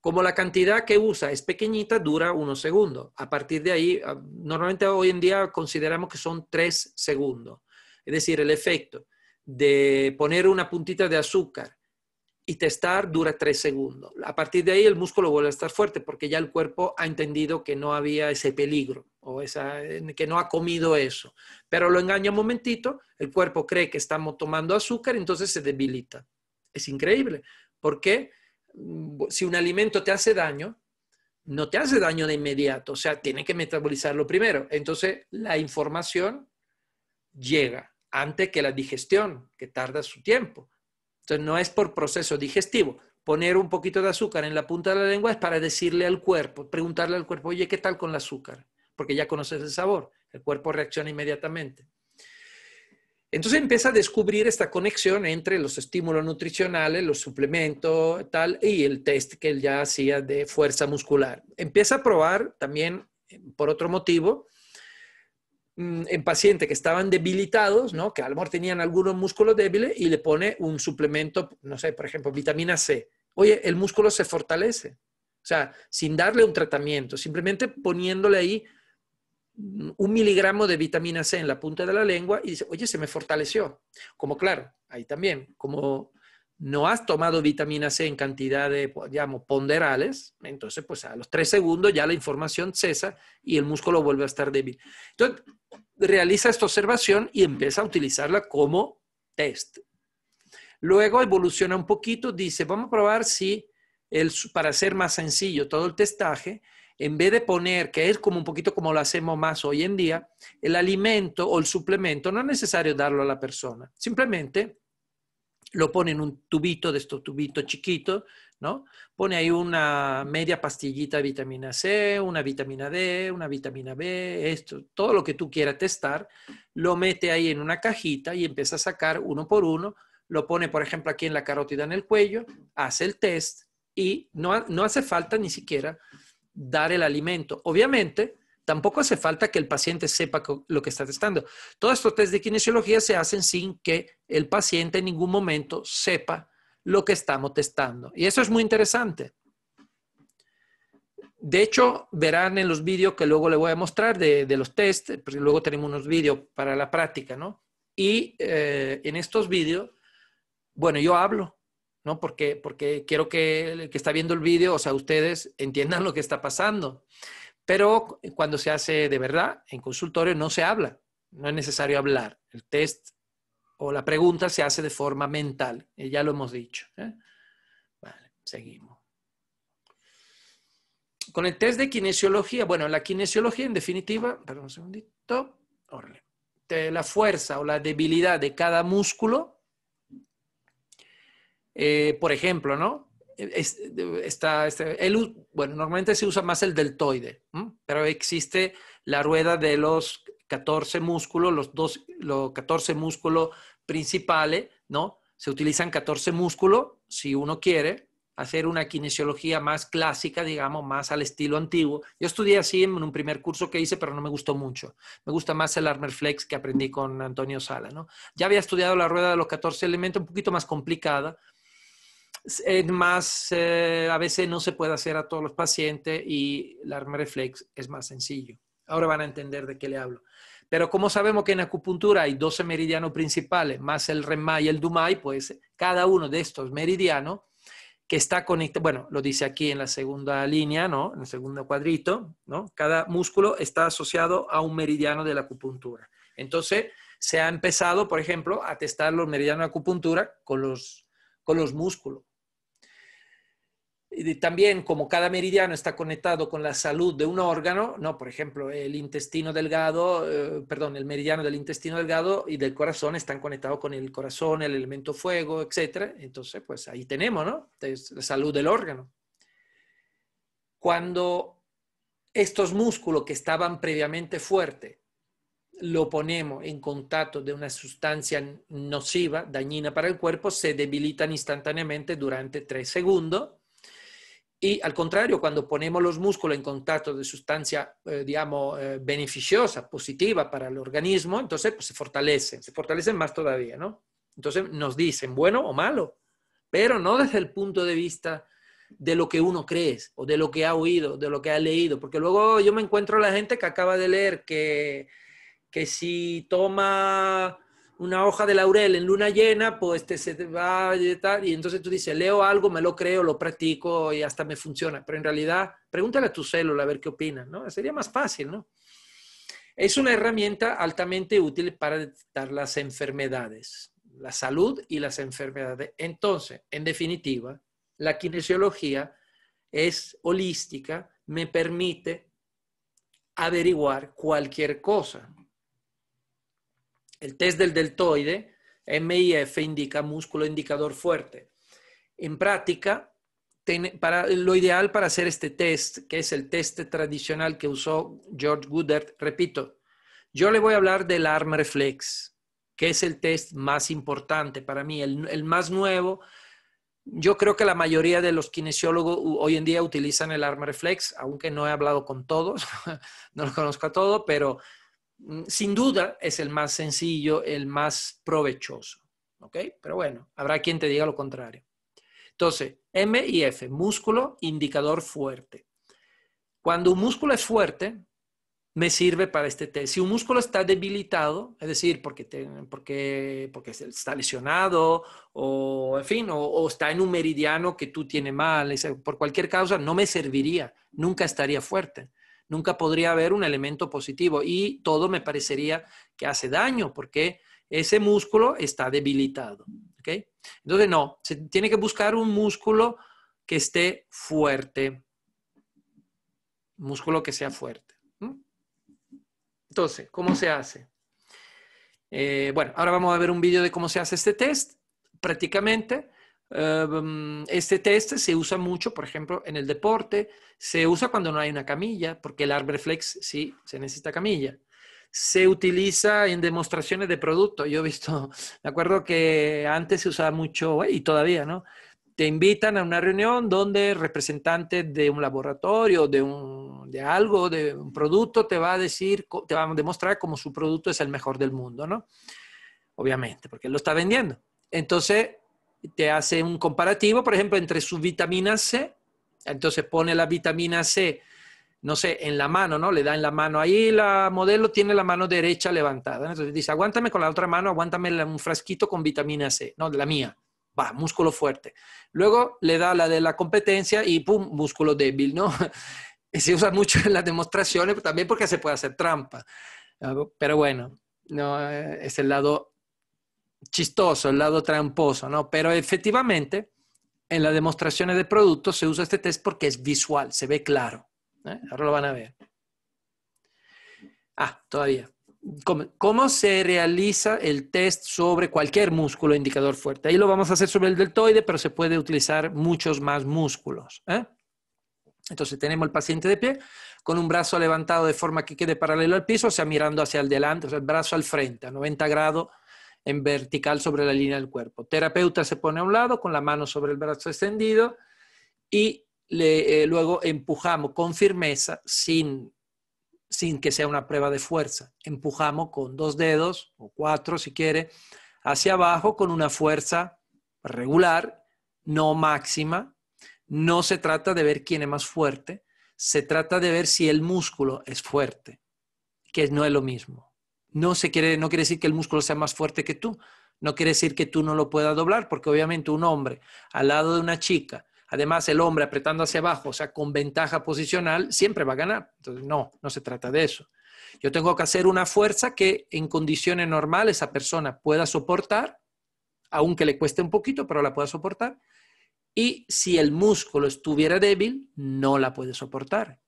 Como la cantidad que usa es pequeñita, dura unos segundos. A partir de ahí, ah, normalmente hoy en día consideramos que son tres segundos. Es decir, el efecto de poner una puntita de azúcar y testar dura tres segundos. A partir de ahí el músculo vuelve a estar fuerte porque ya el cuerpo ha entendido que no había ese peligro o esa, que no ha comido eso. Pero lo engaña un momentito, el cuerpo cree que estamos tomando azúcar, entonces se debilita. Es increíble, porque mm, si un alimento te hace daño, no te hace daño de inmediato, o sea, tiene que metabolizarlo primero. Entonces, la información llega antes que la digestión, que tarda su tiempo. Entonces, no es por proceso digestivo. Poner un poquito de azúcar en la punta de la lengua es para decirle al cuerpo, preguntarle al cuerpo, oye, ¿qué tal con el azúcar? porque ya conoces el sabor, el cuerpo reacciona inmediatamente. Entonces empieza a descubrir esta conexión entre los estímulos nutricionales, los suplementos, tal, y el test que él ya hacía de fuerza muscular. Empieza a probar también, por otro motivo, mm, en pacientes que estaban debilitados, ¿no? que a lo mejor tenían algunos músculos débiles, y le pone un suplemento, no sé, por ejemplo, vitamina C. Oye, el músculo se fortalece. O sea, sin darle un tratamiento, simplemente poniéndole ahí un miligramo de vitamina C en la punta de la lengua y dice, oye, se me fortaleció. Como claro, ahí también, como no has tomado vitamina C en cantidad de, digamos, ponderales, entonces pues a los tres segundos ya la información cesa y el músculo vuelve a estar débil. Entonces, realiza esta observación y empieza a utilizarla como test. Luego evoluciona un poquito, dice, vamos a probar si, para ser más sencillo todo el testaje, en vez de poner, que es como un poquito como lo hacemos más hoy en día, el alimento o el suplemento, no es necesario darlo a la persona, simplemente lo pone en un tubito de estos tubitos chiquitos, ¿no? Pone ahí una media pastillita de vitamina C, una vitamina D, una vitamina B, esto, todo lo que tú quieras testar, lo mete ahí en una cajita y empieza a sacar uno por uno, lo pone, por ejemplo, aquí en la carótida en el cuello, hace el test y no, no hace falta ni siquiera dar el alimento. Obviamente, tampoco hace falta que el paciente sepa lo que está testando. Todos estos test de kinesiología se hacen sin que el paciente en ningún momento sepa lo que estamos testando. Y eso es muy interesante. De hecho, verán en los vídeos que luego le voy a mostrar de, los test, porque luego tenemos unos vídeos para la práctica, ¿no? Y eh, en estos vídeos, bueno, yo hablo porque, quiero que el que está viendo el vídeo, o sea, ustedes entiendan lo que está pasando. Pero cuando se hace de verdad, en consultorio no se habla, no es necesario hablar. El test o la pregunta se hace de forma mental, eh, ya lo hemos dicho. ¿eh? Vale, seguimos. Con el test de kinesiología, bueno, la kinesiología en definitiva, perdón un segundito, la fuerza o la debilidad de cada músculo eh, por ejemplo, ¿no? está, este, bueno, normalmente se usa más el deltoide, pero existe la rueda de los 14 músculos, los, dos, los 14 músculos principales, ¿no? Se utilizan 14 músculos si uno quiere hacer una kinesiología más clásica, digamos, más al estilo antiguo. Yo estudié así en un primer curso que hice, pero no me gustó mucho. Me gusta más el Armer Flex que aprendí con Antonio Sala, Ya había estudiado la rueda de los 14 elementos, un poquito más complicada, es eh, más, eh, a veces no se puede hacer a todos los pacientes y el arma reflex es más sencillo. Ahora van a entender de qué le hablo. Pero como sabemos que en acupuntura hay 12 meridianos principales, más el REMAI y el DUMAI, pues cada uno de estos meridianos que está conectado, bueno, lo dice aquí en la segunda línea, ¿no? En el segundo cuadrito, ¿no? Cada músculo está asociado a un meridiano de la acupuntura. Entonces, se ha empezado, por ejemplo, a testar los meridianos de acupuntura con con los músculos también como cada meridiano está conectado con la salud de un órgano, ¿no? por ejemplo, el intestino delgado, eh, perdón, el meridiano del intestino delgado y del corazón están conectados con el corazón, el elemento fuego, etc. Entonces, pues ahí tenemos, ¿no? la salud del órgano. Cuando estos músculos que estaban previamente fuertes lo ponemos en contacto de una sustancia nociva, dañina para el cuerpo, se debilitan instantáneamente durante tres segundos y al contrario, cuando ponemos los músculos en contacto de sustancia, eh, digamos, eh, beneficiosa, positiva para el organismo, entonces pues, se fortalecen, se fortalecen más todavía, ¿no? Entonces nos dicen bueno o malo, pero no desde el punto de vista de lo que uno cree o de lo que ha oído, de lo que ha leído, porque luego yo me encuentro a la gente que acaba de leer que, que si toma una hoja de laurel en luna llena, pues te, se va a tal y entonces tú dices, leo algo, me lo creo, lo practico y hasta me funciona. Pero en realidad, pregúntale a tu célula a ver qué opina, ¿no? Sería más fácil, ¿no? Es una herramienta altamente útil para detectar las enfermedades, la salud y las enfermedades. Entonces, en definitiva, la kinesiología es holística, me permite averiguar cualquier cosa, el test del deltoide, MIF, indica músculo indicador fuerte. En práctica, para, lo ideal para hacer este test, que es el test tradicional que usó George Goodert, repito, yo le voy a hablar del ARM Reflex, que es el test más importante para mí, el, más nuevo. Yo creo que la mayoría de los kinesiólogos hoy en día utilizan el ARM Reflex, aunque no he hablado con todos, no lo conozco a todos, pero Mm, sin duda es el más sencillo, el más provechoso. ¿Ok? Pero bueno, habrá quien te diga lo contrario. Entonces, M y F, músculo, indicador fuerte. Cuando un músculo es fuerte, me sirve para este test. Si un músculo está debilitado, es decir, porque, porque, porque está lesionado o, en fin, o, o, está en un meridiano que tú tienes mal, por cualquier causa, no me serviría, nunca estaría fuerte nunca podría haber un elemento positivo y todo me parecería que hace daño porque ese músculo está debilitado. ¿okay? Entonces, no, se tiene que buscar un músculo que esté fuerte, músculo que sea fuerte. Entonces, ¿cómo se hace? Eh, bueno, ahora vamos a ver un vídeo de cómo se hace este test prácticamente Em, este test se usa mucho, por ejemplo, en el deporte, se usa cuando no hay una camilla, porque el reflex sí se necesita camilla. Se utiliza en demostraciones de producto. Yo he visto, me acuerdo que antes se usaba mucho, y todavía, ¿no? Te invitan a una reunión donde representante de un laboratorio, de, un, de algo, de un producto, te va a decir, te va a demostrar cómo su producto es el mejor del mundo, ¿no? Obviamente, porque lo está vendiendo. Entonces, te hace un comparativo, por ejemplo, entre su vitamina C. Entonces pone la vitamina C, no sé, en la mano, ¿no? Le da en la mano ahí, la modelo tiene la mano derecha levantada. Entonces dice, aguántame con la otra mano, aguántame un frasquito con vitamina C, no, la mía. Va, músculo fuerte. Luego le da la de la competencia y pum, músculo débil, ¿no? se usa mucho en las demostraciones, también porque se puede hacer trampa. Pero bueno, no, eh, es el lado chistoso, el lado tramposo, ¿no? Pero efectivamente, en las demostraciones de productos se usa este test porque es visual, se ve claro. ¿eh? Ahora lo van a ver. Ah, todavía. ¿Cómo, se realiza el test sobre cualquier músculo indicador fuerte? Ahí lo vamos a hacer sobre el deltoide, pero se puede utilizar muchos más músculos. ¿eh? Entonces tenemos el paciente de pie con un brazo levantado de forma que quede paralelo al piso, o sea, mirando hacia el delante, o sea, el brazo al frente, a 90 grados en vertical sobre la línea del cuerpo. Terapeuta se pone a un lado con la mano sobre el brazo extendido y eh, luego empujamos con firmeza, sin, sin que sea una prueba de fuerza. Empujamos con dos dedos o cuatro si quiere hacia abajo con una fuerza regular, no máxima. No se trata de ver quién es más fuerte, se trata de ver si el músculo es fuerte, que no es lo mismo. No, se quiere, quiere decir que el músculo sea más fuerte que tú, no quiere decir que tú no lo puedas doblar, porque obviamente un hombre al lado de una chica, además el hombre apretando hacia abajo, o sea, con ventaja posicional, siempre va a ganar. Entonces, no, no se trata de eso. Yo tengo que hacer una fuerza que en condiciones normales esa persona pueda soportar, aunque le cueste un poquito, pero la pueda soportar. Y si el músculo estuviera débil, no la puede soportar.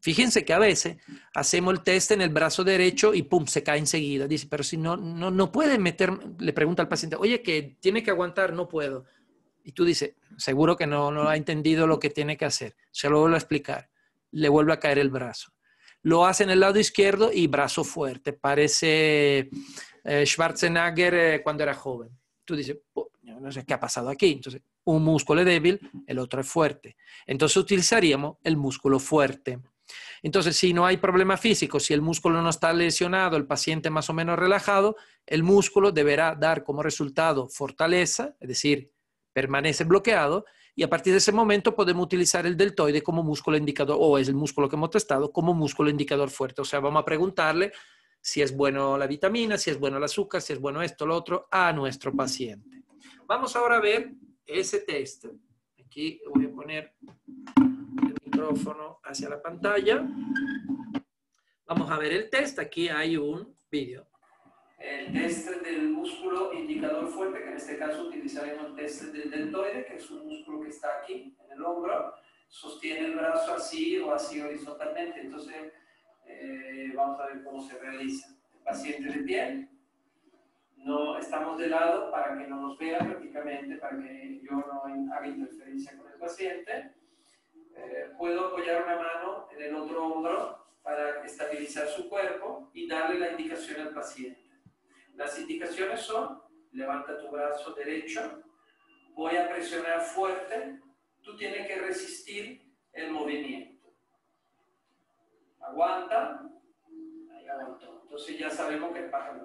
Fíjense que a veces hacemos el test en el brazo derecho y pum, se cae enseguida. Dice, pero si no, no, no meter, le pregunta al paciente, oye, que tiene que aguantar, no puedo. Y tú dices, seguro que no, no ha entendido lo que tiene que hacer. Se lo vuelvo a explicar. Le vuelve a caer el brazo. Lo hace en el lado izquierdo y brazo fuerte. Parece eh, Schwarzenegger eh, cuando era joven. Tú dices, no sé qué ha pasado aquí. Entonces, un músculo es débil, el otro es fuerte. Entonces utilizaríamos el músculo fuerte. Entonces, si no hay problema físico, si el músculo no está lesionado, el paciente más o menos relajado, el músculo deberá dar como resultado fortaleza, es decir, permanece bloqueado, y a partir de ese momento podemos utilizar el deltoide como músculo indicador, o es el músculo que hemos testado, como músculo indicador fuerte. O sea, vamos a preguntarle si es bueno la vitamina, si es bueno el azúcar, si es bueno esto, lo otro, a nuestro paciente. Vamos ahora a ver ese test, aquí voy a poner el micrófono hacia la pantalla. Vamos a ver el test, aquí hay un vídeo. El test del músculo indicador fuerte, que en este caso utilizaremos el test del deltoide, que es un músculo que está aquí, en el hombro, sostiene el brazo así o así horizontalmente. Entonces, eh, vamos a ver cómo se realiza. El paciente de pie, no estamos de lado para que no nos vea prácticamente, para que yo no haga interferencia con el paciente. Eh, puedo apoyar una mano en el otro hombro para estabilizar su cuerpo y darle la indicación al paciente. Las indicaciones son, levanta tu brazo derecho, voy a presionar fuerte, tú tienes que resistir el movimiento. Aguanta, ahí aguantó entonces ya sabemos que el brazo,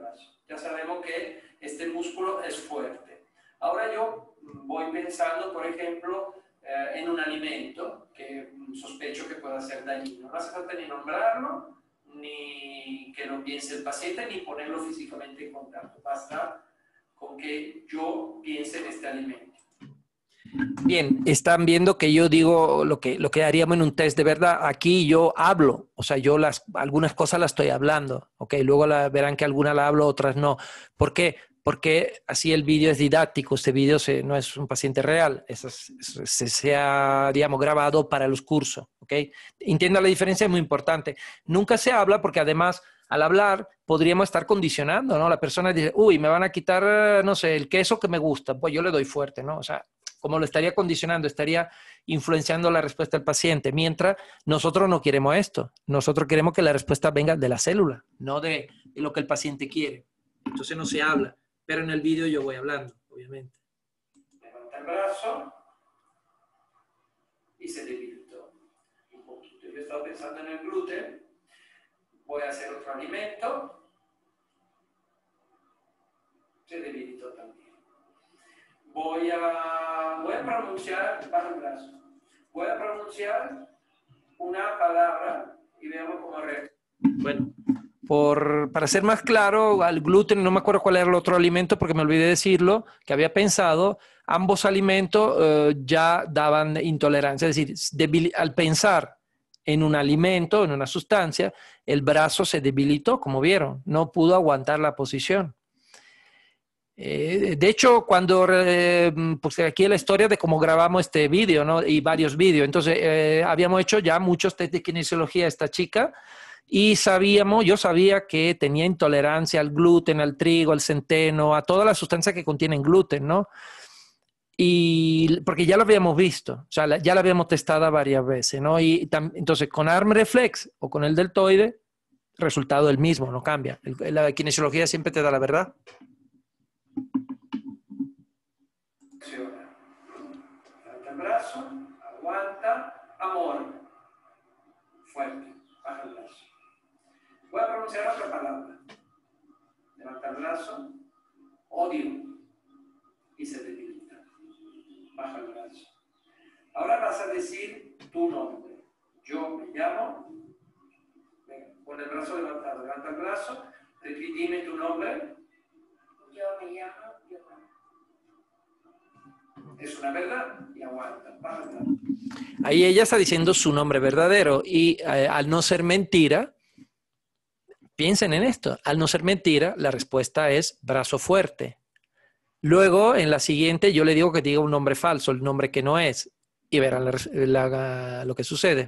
ya sabemos que este músculo es fuerte. Ahora yo mm, voy pensando, por ejemplo, eh, en un alimento que mm, sospecho que pueda ser dañino. No hace falta ni nombrarlo, ni que lo piense el paciente, ni ponerlo físicamente en contacto. Basta con que yo piense en este alimento. Bien, están viendo que yo digo lo que, haríamos en un test de verdad. Aquí yo hablo, o sea, yo las, algunas cosas las estoy hablando, ¿ok? Luego verán que algunas las hablo, otras no. ¿Por qué? Porque así el vídeo es didáctico, este vídeo no es un paciente real, se, ha, digamos, grabado para los cursos, ¿ok? Entienda la diferencia, es muy importante. Nunca se habla porque además al hablar podríamos estar condicionando, ¿no? La persona dice, uy, me van a quitar, no sé, el queso que me gusta, pues yo le doy fuerte, ¿no? O sea, como lo estaría condicionando, estaría influenciando la respuesta del paciente. Mientras nosotros no queremos esto, nosotros queremos que la respuesta venga de la célula, no de, lo que el paciente quiere. Entonces no se habla, pero en el vídeo yo voy hablando, obviamente. Levanta el brazo y se debilitó estaba pensando en el gluten, voy a hacer otro alimento, se debilitó también. Voy a, voy a pronunciar, brazo, voy a pronunciar una palabra y veamos cómo reacciona Bueno, para ser más claro, al gluten, no me acuerdo cuál era el otro alimento porque me olvidé de decirlo, que había pensado, ambos alimentos eh, ya daban intolerancia. Es decir, al pensar en un alimento, en una sustancia, el brazo se debilitó, como vieron, no pudo aguantar la posición. Eh, de hecho, cuando pues aquí la historia de cómo grabamos este vídeo, Y varios vídeos. Entonces, eh, habíamos hecho ya muchos test de kinesiología a esta chica y sabíamos, yo sabía que tenía intolerancia al gluten, al trigo, al centeno, a todas las sustancias que contienen gluten, ¿no? Y porque ya lo habíamos visto, o sea, ya la habíamos testado varias veces, ¿no? Y entonces con ARM Reflex o con el deltoide, resultado el mismo, no cambia. La kinesiología siempre te da la verdad. brazo, aguanta, amor. Fuerte, baja el brazo. Voy a pronunciar otra palabra. Levanta el brazo, odio. Y se debilita. Baja el brazo. Ahora vas a decir tu nombre. Yo me llamo. Con el brazo levantado, levanta el brazo. Dime tu nombre. Yo me llamo es una verdad y aguanta. Ahí ella está diciendo su nombre verdadero y eh, al no ser mentira, piensen en esto, al no ser mentira, la respuesta es brazo fuerte. Luego, en la siguiente, yo le digo que diga un nombre falso, el nombre que no es, y verán lo que sucede.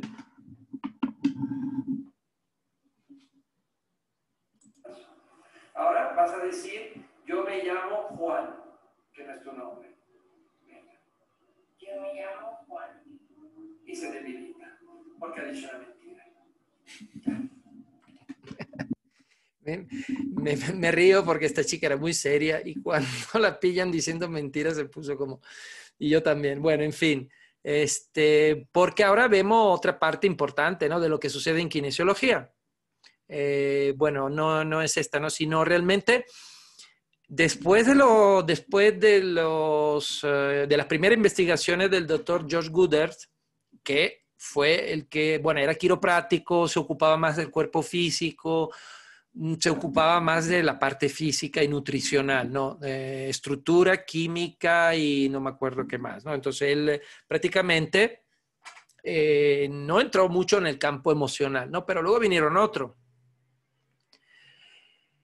Ahora vas a decir, yo me llamo Juan, que no es tu nombre me llamo Juan. Y se porque mentira. Me, río porque esta chica era muy seria y cuando la pillan diciendo mentiras se puso como, y yo también. Bueno, en fin, este, porque ahora vemos otra parte importante ¿no? de lo que sucede en kinesiología. Eh, bueno, no, no es esta, ¿no? sino realmente Después eh, de, las primeras investigaciones del doctor George Goodert, que fue el que, bueno, era quiropráctico, se ocupaba más del cuerpo físico, mm, se ocupaba más de la parte física y nutricional, ¿no? Eh, estructura, química y no me acuerdo qué más, ¿no? Entonces él eh, prácticamente no entró mucho en el campo emocional, ¿no? Pero luego vinieron otros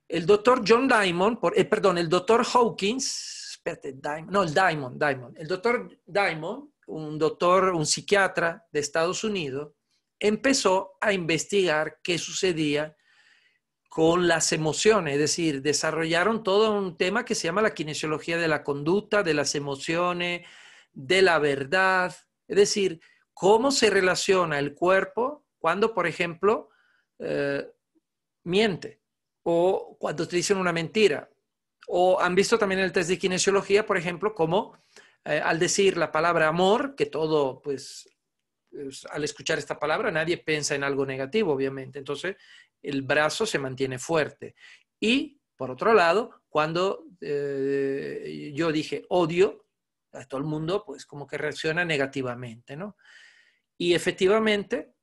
el doctor John Diamond, eh, perdón, el doctor Hawkins, espérate, Diamond, no, el Diamond, Diamond. El doctor Diamond, un doctor, un psiquiatra de Estados Unidos, empezó a investigar qué sucedía con las emociones, es decir, desarrollaron todo un tema que se llama la kinesiología de la conducta, de las emociones, de la verdad, es decir, cómo se relaciona el cuerpo cuando, por ejemplo, eh, miente o cuando te dicen una mentira. O han visto también el test de kinesiología, por ejemplo, como eh, al decir la palabra amor, que todo, pues, al escuchar esta palabra, nadie piensa en algo negativo, obviamente. Entonces, el brazo se mantiene fuerte. Y, por otro lado, cuando eh, yo dije odio, a todo el mundo, pues, como que reacciona negativamente, ¿no? Y efectivamente,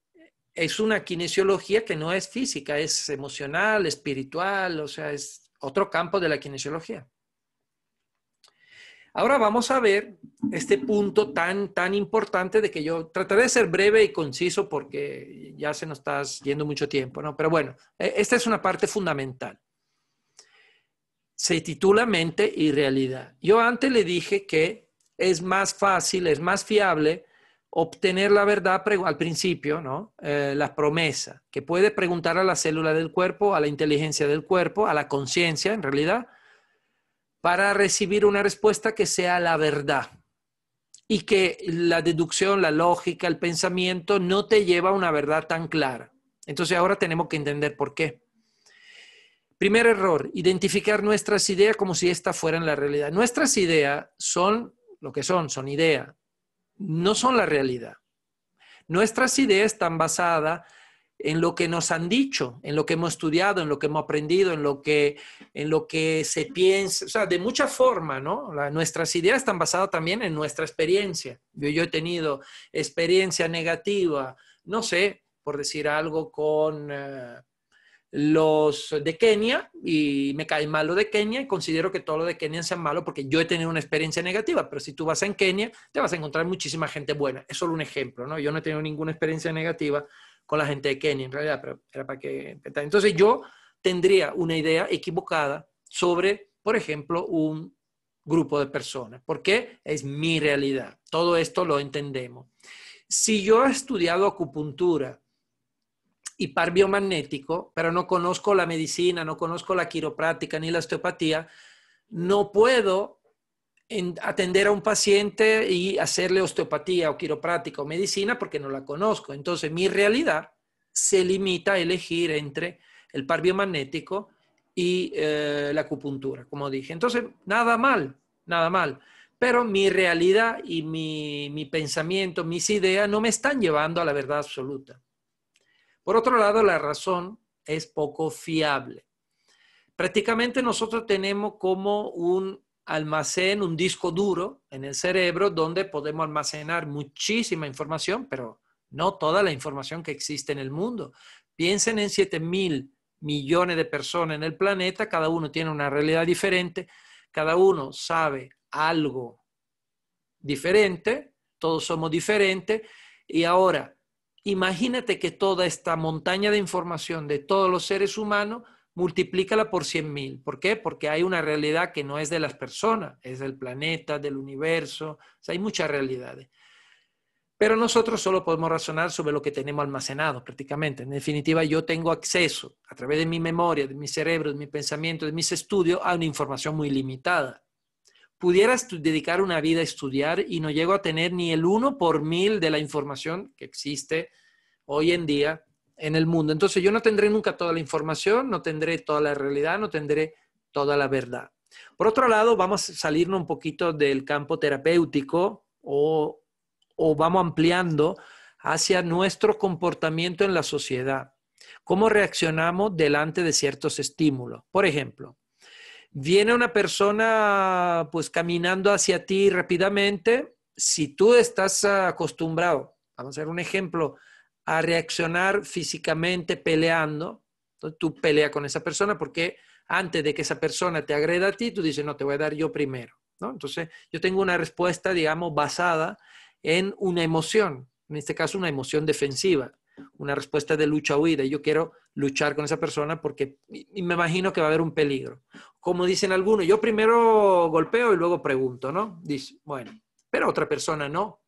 es una kinesiología que no es física, es emocional, espiritual, o sea, es otro campo de la kinesiología. Ahora vamos a ver este punto tan, tan importante de que yo trataré de ser breve y conciso porque ya se nos está yendo mucho tiempo, ¿no? Pero bueno, e, esta es una parte fundamental. Se titula mente y realidad. Yo antes le dije que es más fácil, es más fiable obtener la verdad al principio, ¿no? Eh, la promesa, que puede preguntar a la célula del cuerpo, a la inteligencia del cuerpo, a la conciencia, en realidad, para recibir una respuesta que sea la verdad y que la deducción, la lógica, el pensamiento no te lleva a una verdad tan clara. Entonces ahora tenemos que entender por qué. Primer error, identificar nuestras ideas como si estas fueran la realidad. Nuestras ideas son lo que son, son ideas no son la realidad. Nuestras ideas están basadas en lo que nos han dicho, en lo que hemos estudiado, en lo que hemos aprendido, en lo que, en lo que se piensa, o sea, de mucha forma, ¿no? nuestras ideas están basadas también en nuestra experiencia. Yo, he tenido experiencia negativa, no sé, por decir algo, con... Eh, los de Kenia y me cae mal de Kenia y considero que todo lo de Kenia sea malo porque yo he tenido una experiencia negativa, pero si tú vas en Kenia te vas a encontrar muchísima gente buena. Es solo un ejemplo, ¿no? Yo no he tenido ninguna experiencia negativa con la gente de Kenia en realidad, pero era para que... Entonces yo tendría una idea equivocada sobre, por ejemplo, un grupo de personas, porque es mi realidad. Todo esto lo entendemos. Si yo he estudiado acupuntura, y par biomagnético, pero no conozco la medicina, no conozco la quiropráctica ni la osteopatía, no puedo atender a un paciente y hacerle osteopatía o quiropráctica o medicina porque no la conozco. Entonces, mi realidad se limita a elegir entre el par biomagnético y eh, la acupuntura, como dije. Entonces, nada mal, nada mal. Pero mi realidad y mi pensamiento, mis ideas no me están llevando a la verdad absoluta. Por otro lado, la razón es poco fiable. Prácticamente nosotros tenemos como un almacén, un disco duro en el cerebro donde podemos almacenar muchísima información, pero no toda la información que existe en el mundo. Piensen en 7 mil millones de personas en el planeta, cada uno tiene una realidad diferente, cada uno sabe algo diferente, todos somos diferentes, y ahora Imagínate que toda esta montaña de información de todos los seres humanos, multiplícala por 100.000. ¿Por qué? Porque hay una realidad que no es de las personas, es del planeta, del universo, o sea, hay muchas realidades. Pero nosotros solo podemos razonar sobre lo que tenemos almacenado prácticamente. En definitiva, yo tengo acceso a través de mi memoria, de mi cerebro, de mi pensamiento, de mis estudios a una información muy limitada pudieras dedicar una vida a estudiar y no llego a tener ni el uno por mil de la información que existe hoy en día en el mundo. Entonces yo no tendré nunca toda la información, no tendré toda la realidad, no tendré toda la verdad. Por otro lado, vamos a salirnos un poquito del campo terapéutico o, o vamos ampliando hacia nuestro comportamiento en la sociedad. ¿Cómo reaccionamos delante de ciertos estímulos? Por ejemplo, viene una persona pues caminando hacia ti rápidamente, si tú estás acostumbrado, vamos a hacer un ejemplo, a reaccionar físicamente peleando, tú peleas con esa persona porque antes de que esa persona te agreda a ti, tú dices, no, te voy a dar yo primero. ¿no? Entonces yo tengo una respuesta, digamos, basada en una emoción, en este caso una emoción defensiva una respuesta de lucha huida. Yo quiero luchar con esa persona porque me imagino que va a haber un peligro. Como dicen algunos, yo primero golpeo y luego pregunto, ¿no? Dice, bueno, pero otra persona no.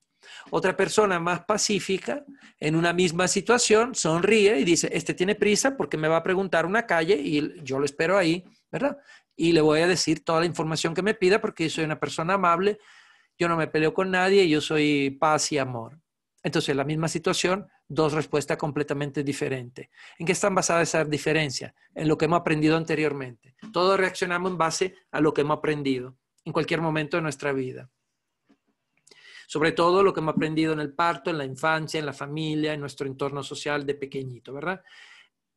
Otra persona más pacífica, en una misma situación, sonríe y dice, este tiene prisa porque me va a preguntar una calle y yo lo espero ahí, ¿verdad? Y le voy a decir toda la información que me pida porque soy una persona amable, yo no me peleo con nadie, yo soy paz y amor. Entonces, la misma situación, dos respuestas completamente diferentes. ¿En qué están basadas esas diferencias? En lo que hemos aprendido anteriormente. Todos reaccionamos en base a lo que hemos aprendido en cualquier momento de nuestra vida. Sobre todo lo que hemos aprendido en el parto, en la infancia, en la familia, en nuestro entorno social de pequeñito, ¿verdad?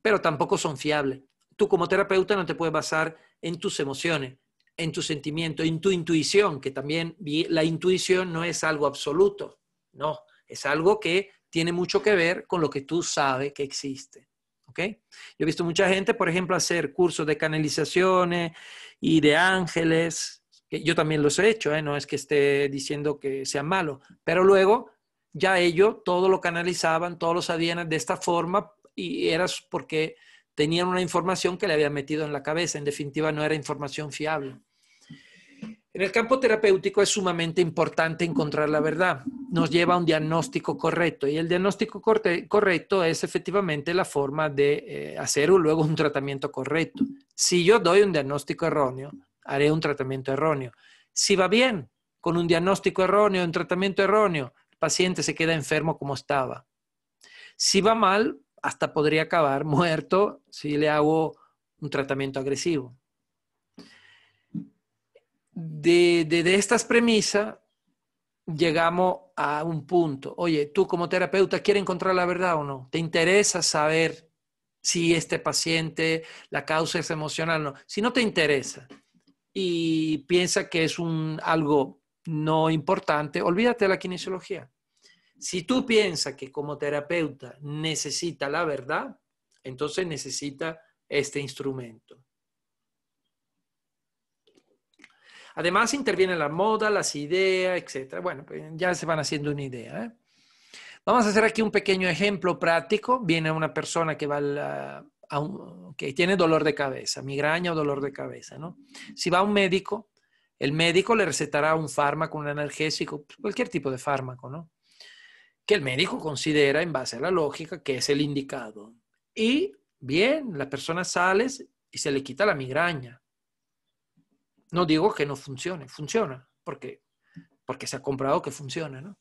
Pero tampoco son fiables. Tú como terapeuta no te puedes basar en tus emociones, en tu sentimiento, en tu intuición, que también la intuición no es algo absoluto, no, es algo que tiene mucho que ver con lo que tú sabes que existe. ¿Ok? Yo he visto mucha gente, por ejemplo, hacer cursos de canalizaciones y de ángeles. yo también los he hecho, ¿eh? no es que esté diciendo que sea malo, pero luego ya ellos todo lo canalizaban, todo lo sabían de esta forma y era porque tenían una información que le habían metido en la cabeza. En definitiva, no era información fiable. En el campo terapéutico es sumamente importante encontrar la verdad nos lleva a un diagnóstico correcto. Y el diagnóstico correcto es efectivamente la forma de eh, hacer luego un tratamiento correcto. Si yo doy un diagnóstico erróneo, haré un tratamiento erróneo. Si va bien con un diagnóstico erróneo, un tratamiento erróneo, el paciente se queda enfermo como estaba. Si va mal, hasta podría acabar muerto si le hago un tratamiento agresivo. de estas premisas llegamos a un punto. Oye, tú como terapeuta, ¿quieres encontrar la verdad o no? ¿Te interesa saber si este paciente, la causa es emocional o no? Si no te interesa y piensa que es un, algo no importante, olvídate de la kinesiología. Si tú piensas que como terapeuta necesita la verdad, entonces necesita este instrumento. Además interviene la moda, las ideas, etc. Bueno, pues, ya se van haciendo una idea. ¿eh? Vamos a hacer aquí un pequeño ejemplo práctico. Viene una persona que va que tiene dolor de cabeza, migraña o dolor de cabeza, Si va a un médico, el médico le recetará un fármaco, un analgésico, pues, cualquier tipo de fármaco, ¿no? Que el médico considera en base a la lógica que es el indicado. Y bien, la persona sale y se le quita la migraña. No digo que no funcione, funciona, porque, porque se ha comprado que funciona, ¿no?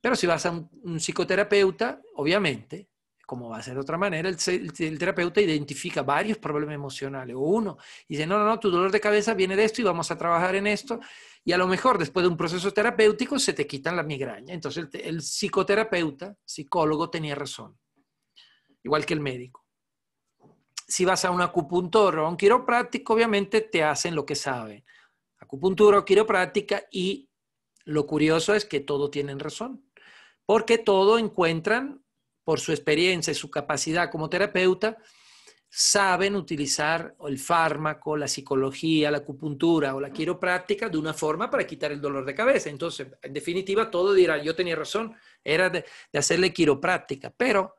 Pero si vas a un, psicoterapeuta, obviamente, como va a ser de otra manera, el, terapeuta identifica varios problemas emocionales o uno y dice, no, no, no, tu dolor de cabeza viene de esto y vamos a trabajar en esto y a lo mejor después de un proceso terapéutico se te quitan la migraña. Entonces el psicoterapeuta, psicólogo, tenía razón, igual que el médico si vas a un acupuntor o a un quiropráctico, obviamente te hacen lo que saben. Acupuntura o quiropráctica y lo curioso es que todo tienen razón, porque todo encuentran por su experiencia y su capacidad como terapeuta, saben utilizar el fármaco, la psicología, la acupuntura o la quiropráctica de una forma para quitar el dolor de cabeza. Entonces, en definitiva, todo dirá, yo tenía razón, era de, de hacerle quiropráctica, pero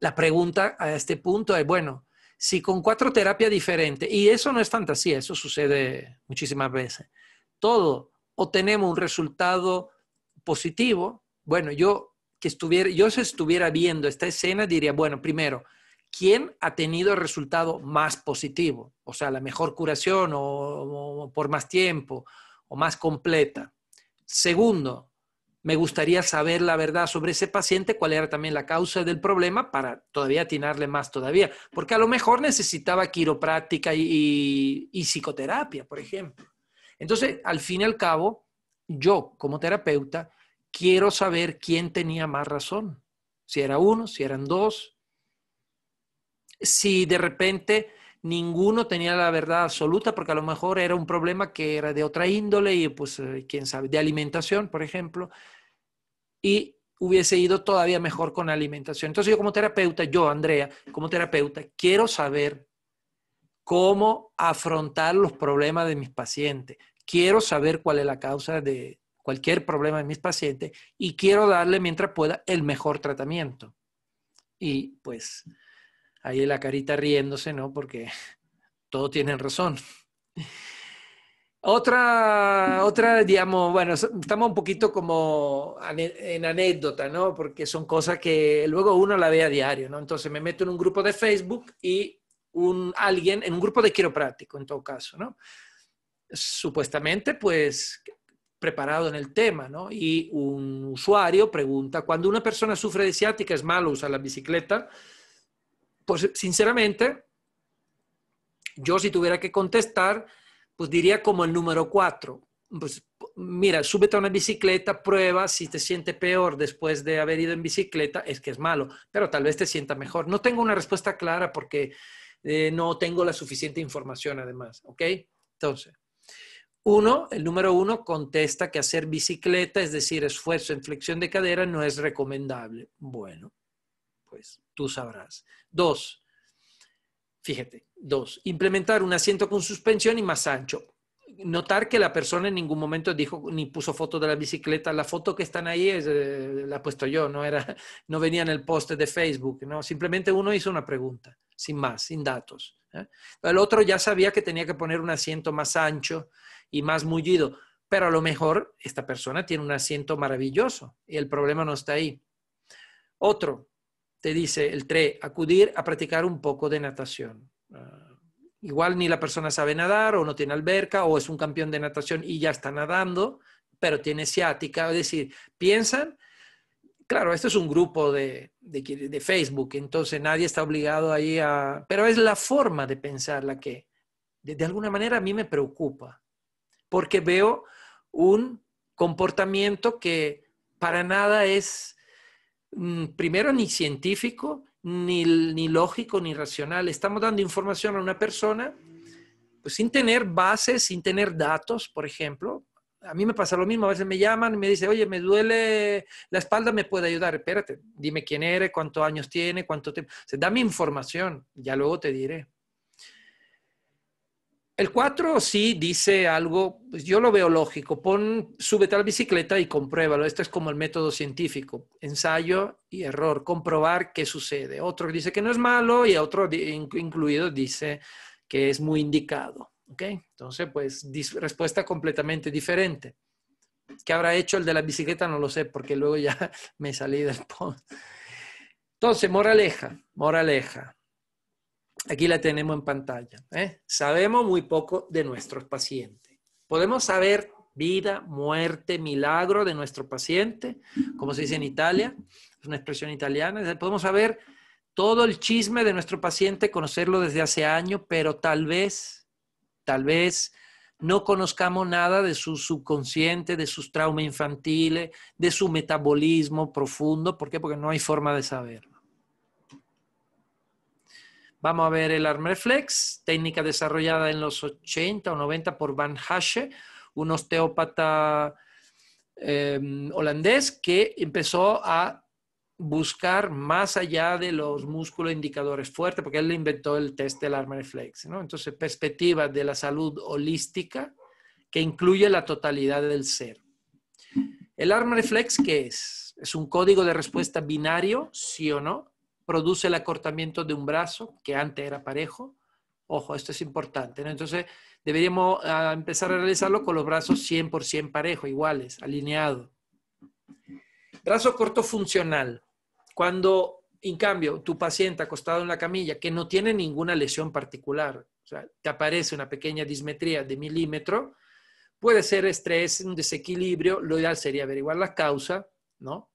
la pregunta a este punto es, bueno, si con cuatro terapias diferentes, y eso no es fantasía, eso sucede muchísimas veces, todo obtenemos un resultado positivo, bueno, yo que estuviera, yo si estuviera viendo esta escena diría, bueno, primero, ¿quién ha tenido el resultado más positivo? O sea, la mejor curación o por más tiempo o más completa. Segundo, me gustaría saber la verdad sobre ese paciente, cuál era también la causa del problema para todavía atinarle más todavía, porque a lo mejor necesitaba quiropráctica y, psicoterapia, por ejemplo. Entonces, al fin y al cabo, yo como terapeuta quiero saber quién tenía más razón, si era uno, si eran dos, si de repente ninguno tenía la verdad absoluta porque a lo mejor era un problema que era de otra índole y pues eh, quién sabe, de alimentación, por ejemplo, y hubiese ido todavía mejor con la alimentación. Entonces yo como terapeuta, yo Andrea, como terapeuta, quiero saber cómo afrontar los problemas de mis pacientes. Quiero saber cuál es la causa de cualquier problema de mis pacientes y quiero darle mientras pueda el mejor tratamiento. Y pues ahí la carita riéndose, ¿no? Porque todos tienen razón. Otra, otra, digamos, bueno, estamos un poquito como en anécdota, ¿no? Porque son cosas que luego uno la ve a diario, ¿no? Entonces me meto en un grupo de Facebook y un, alguien, en un grupo de quiropráctico en todo caso, ¿no? Supuestamente, pues, preparado en el tema, ¿no? Y un usuario pregunta, cuando una persona sufre de ciática, ¿es malo usar la bicicleta? pues sinceramente, yo si tuviera que contestar, pues diría como el número cuatro. Pues mira, súbete a una bicicleta, prueba, si te siente peor después de haber ido en bicicleta, es que es malo, pero tal vez te sienta mejor. No tengo una respuesta clara porque eh, no tengo la suficiente información además, ¿ok? Entonces, uno, el número uno contesta que hacer bicicleta, es decir, esfuerzo en flexión de cadera, no es recomendable. Bueno pues tú sabrás. Dos, fíjate, dos, implementar un asiento con suspensión y más ancho. Notar que la persona en ningún momento dijo ni puso foto de la bicicleta. La foto que están ahí es, eh, la he puesto yo, no, era, no venía en el post de Facebook. ¿no? Simplemente uno hizo una pregunta, sin más, sin datos. ¿eh? El otro ya sabía que tenía que poner un asiento más ancho y más mullido, pero a lo mejor esta persona tiene un asiento maravilloso y el problema no está ahí. Otro, te dice el 3, acudir a practicar un poco de natación. Ah, igual ni la persona sabe nadar o no tiene alberca o es un campeón de natación y ya está nadando, pero tiene ciática. Es decir, piensan, claro, esto es un grupo de, Facebook, entonces nadie está obligado ahí a... Pero es la forma de pensar la que, de alguna manera, a mí me preocupa, porque veo un comportamiento que para nada es Mm, primero ni científico, ni, lógico, ni racional. Estamos dando información a una persona pues, sin tener bases, sin tener datos, por ejemplo. A mí me pasa lo mismo, a veces me llaman y me dicen, oye, me duele la espalda, ¿me puede ayudar? Espérate, dime quién eres, cuántos años tiene, cuánto tiempo. O sea, dame información, ya luego te diré. El 4 sí dice algo, pues yo lo veo lógico, pon, súbete a la bicicleta y compruébalo. Esto es como el método científico, ensayo y error, comprobar qué sucede. Otro dice que no es malo y otro incluido dice que es muy indicado. ¿ok? Entonces, pues respuesta completamente diferente. ¿Qué habrá hecho el de la bicicleta? No lo sé, porque luego ya me salí del post. Entonces, moraleja, moraleja. Aquí la tenemos en pantalla. ¿eh? Sabemos muy poco de nuestros pacientes. Podemos saber vida, muerte, milagro de nuestro paciente, como se dice en Italia, es una expresión italiana. Podemos saber todo el chisme de nuestro paciente, conocerlo desde hace años, pero tal vez, tal vez no conozcamos nada de su subconsciente, de sus traumas infantiles, de su metabolismo profundo. ¿Por qué? Porque no hay forma de saberlo. Vamos a ver el arm reflex, técnica desarrollada en los 80 o 90 por Van Hasche, un osteópata em, holandés que empezó a buscar más allá de los músculos indicadores fuertes, porque él inventó el test del arm reflex. Entonces, perspectiva de la salud holística que incluye la totalidad del ser. ¿El arm reflex qué es? Es un código de respuesta binario, sí o no, produce el acortamiento de un brazo, que antes era parejo. Ojo, esto es importante. ¿no? Entonces, deberíamos ah, empezar a realizarlo con los brazos 100% parejos, iguales, alineados. Brazo corto funcional. Cuando, en cambio, tu paciente acostado en la camilla, que no tiene ninguna lesión particular, o sea, te aparece una pequeña dismetría de milímetro, puede ser estrés, un desequilibrio, lo ideal sería averiguar la causa, ¿no?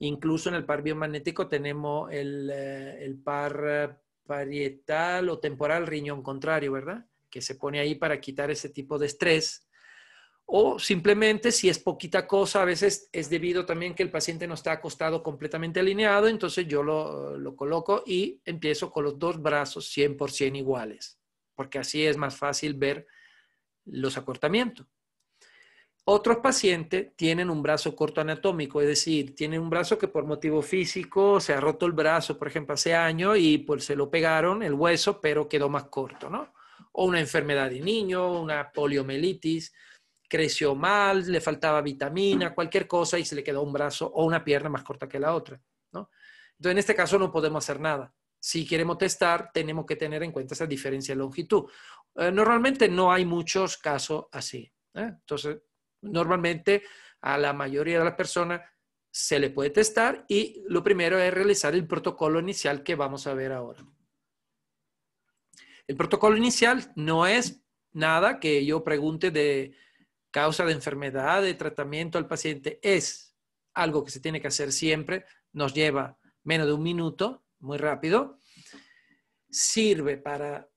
Incluso en el par biomagnético tenemos el, eh, par eh, parietal o temporal riñón contrario, ¿verdad? Que se pone ahí para quitar ese tipo de estrés. O simplemente si es poquita cosa, a veces es debido también que el paciente no está acostado completamente alineado, entonces yo lo, lo coloco y empiezo con los dos brazos 100% iguales, porque así es más fácil ver los acortamientos. Otros pacientes tienen un brazo corto anatómico, es decir, tienen un brazo que por motivo físico se ha roto el brazo, por ejemplo, hace años y pues se lo pegaron el hueso, pero quedó más corto, ¿no? O una enfermedad de niño, una poliomielitis, creció mal, le faltaba vitamina, cualquier cosa y se le quedó un brazo o una pierna más corta que la otra, ¿no? Entonces, en este caso no podemos hacer nada. Si queremos testar, tenemos que tener en cuenta esa diferencia de longitud. Eh, normalmente no hay muchos casos así. ¿eh? Entonces, Normalmente a la mayoría de las personas se le puede testar y lo primero es realizar el protocolo inicial que vamos a ver ahora. El protocolo inicial no es nada que yo pregunte de causa de enfermedad, de tratamiento al paciente. Es algo que se tiene que hacer siempre, nos lleva menos de un minuto, muy rápido. Sirve para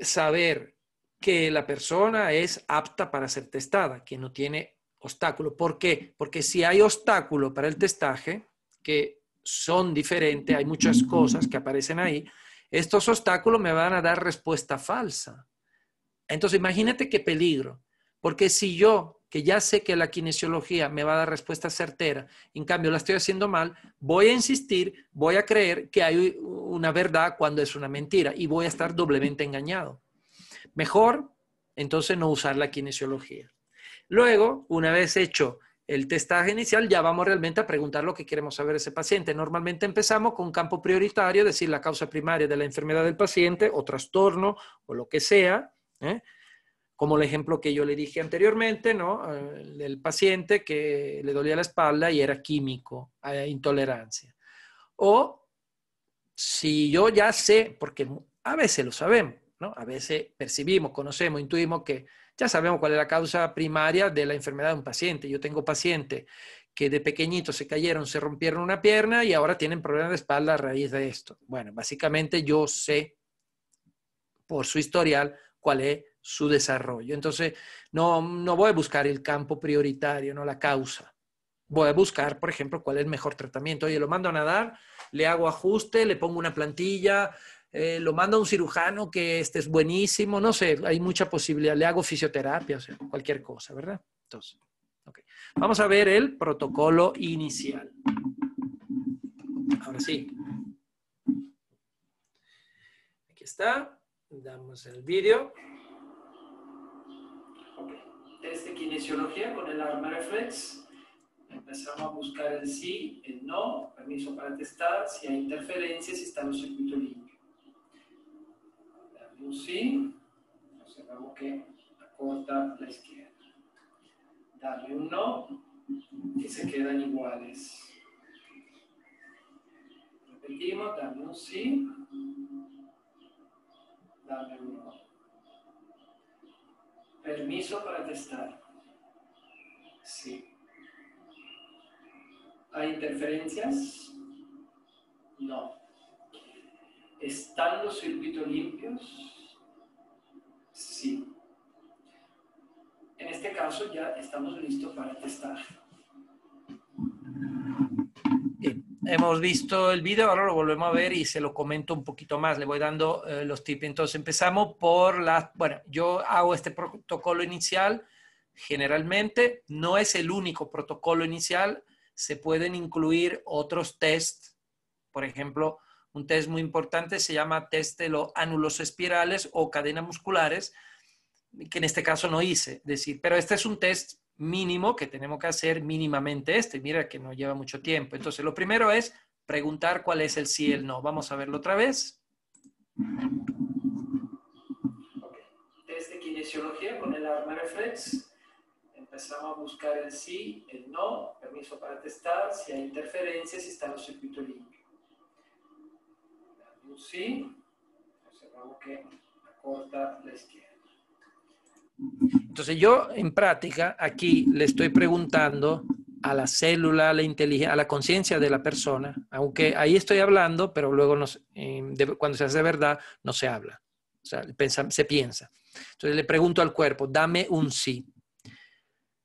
saber que la persona es apta para ser testada, que no tiene obstáculo. ¿Por qué? Porque si hay obstáculo para el testaje, que son diferentes, hay muchas cosas que aparecen ahí, estos obstáculos me van a dar respuesta falsa. Entonces, imagínate qué peligro, porque si yo, que ya sé que la kinesiología me va a dar respuesta certera, en cambio la estoy haciendo mal, voy a insistir, voy a creer que hay una verdad cuando es una mentira y voy a estar doblemente engañado. Mejor, entonces, no usar la kinesiología. Luego, una vez hecho el testaje inicial, ya vamos realmente a preguntar lo que queremos saber de ese paciente. Normalmente empezamos con un campo prioritario, es decir, la causa primaria de la enfermedad del paciente o trastorno o lo que sea, ¿eh? como el ejemplo que yo le dije anteriormente, ¿no? Eh, el, paciente que le dolía la espalda y era químico, eh, intolerancia. O si yo ya sé, porque a veces lo sabemos, a veces percibimos, conocemos, intuimos que ya sabemos cuál es la causa primaria de la enfermedad de un paciente. Yo tengo pacientes que de pequeñito se cayeron, se rompieron una pierna y ahora tienen problemas de espalda a raíz de esto. Bueno, básicamente yo sé por su historial cuál es su desarrollo. Entonces, no, no voy a buscar el campo prioritario, no la causa. Voy a buscar, por ejemplo, cuál es el mejor tratamiento. Oye, lo mando a nadar, le hago ajuste, le pongo una plantilla, eh, lo mando a un cirujano que este es buenísimo, no sé, hay mucha posibilidad, le hago fisioterapia, sea, cualquier cosa, ¿verdad? Entonces, vamos a ver el protocolo inicial. Ahora sí. Aquí está, damos el vídeo. Okay. Test de kinesiología con el arma reflex. Empezamos a buscar el sí, el no, permiso para testar, si hay interferencias, si en los circuito limpio un sí, observamos que acorta la izquierda. Darle un no y se quedan iguales. Repetimos, darle un sí, darle un no. Permiso para testar. Sí. ¿Hay interferencias? No. ¿Están los circuitos limpios? Sí. En este caso ya estamos listos para testar. Hemos visto el video, ahora lo volvemos a ver y se lo comento un poquito más. Le voy dando eh, los tips. Entonces empezamos por la... Bueno, yo hago este protocolo inicial generalmente. No es el único protocolo inicial. Se pueden incluir otros test. Por ejemplo, un test muy importante se llama test de los ánulos espirales o cadenas musculares, que en este caso no hice. decir, pero este es un test mínimo que tenemos que hacer mínimamente este. Mira que no lleva mucho tiempo. Entonces, lo primero es preguntar cuál es el sí y el no. Vamos a verlo otra vez. Test de kinesiología con el arma reflex. Empezamos a buscar el sí, el no, permiso para testar, si hay interferencias, si en el circuito limpio sí, la Entonces yo en práctica aquí le estoy preguntando a la célula, a la inteligencia, a la conciencia de la persona, aunque ahí estoy hablando, pero luego nos, em, cuando se hace verdad no se habla, se piensa. Entonces le pregunto al cuerpo, dame un sí.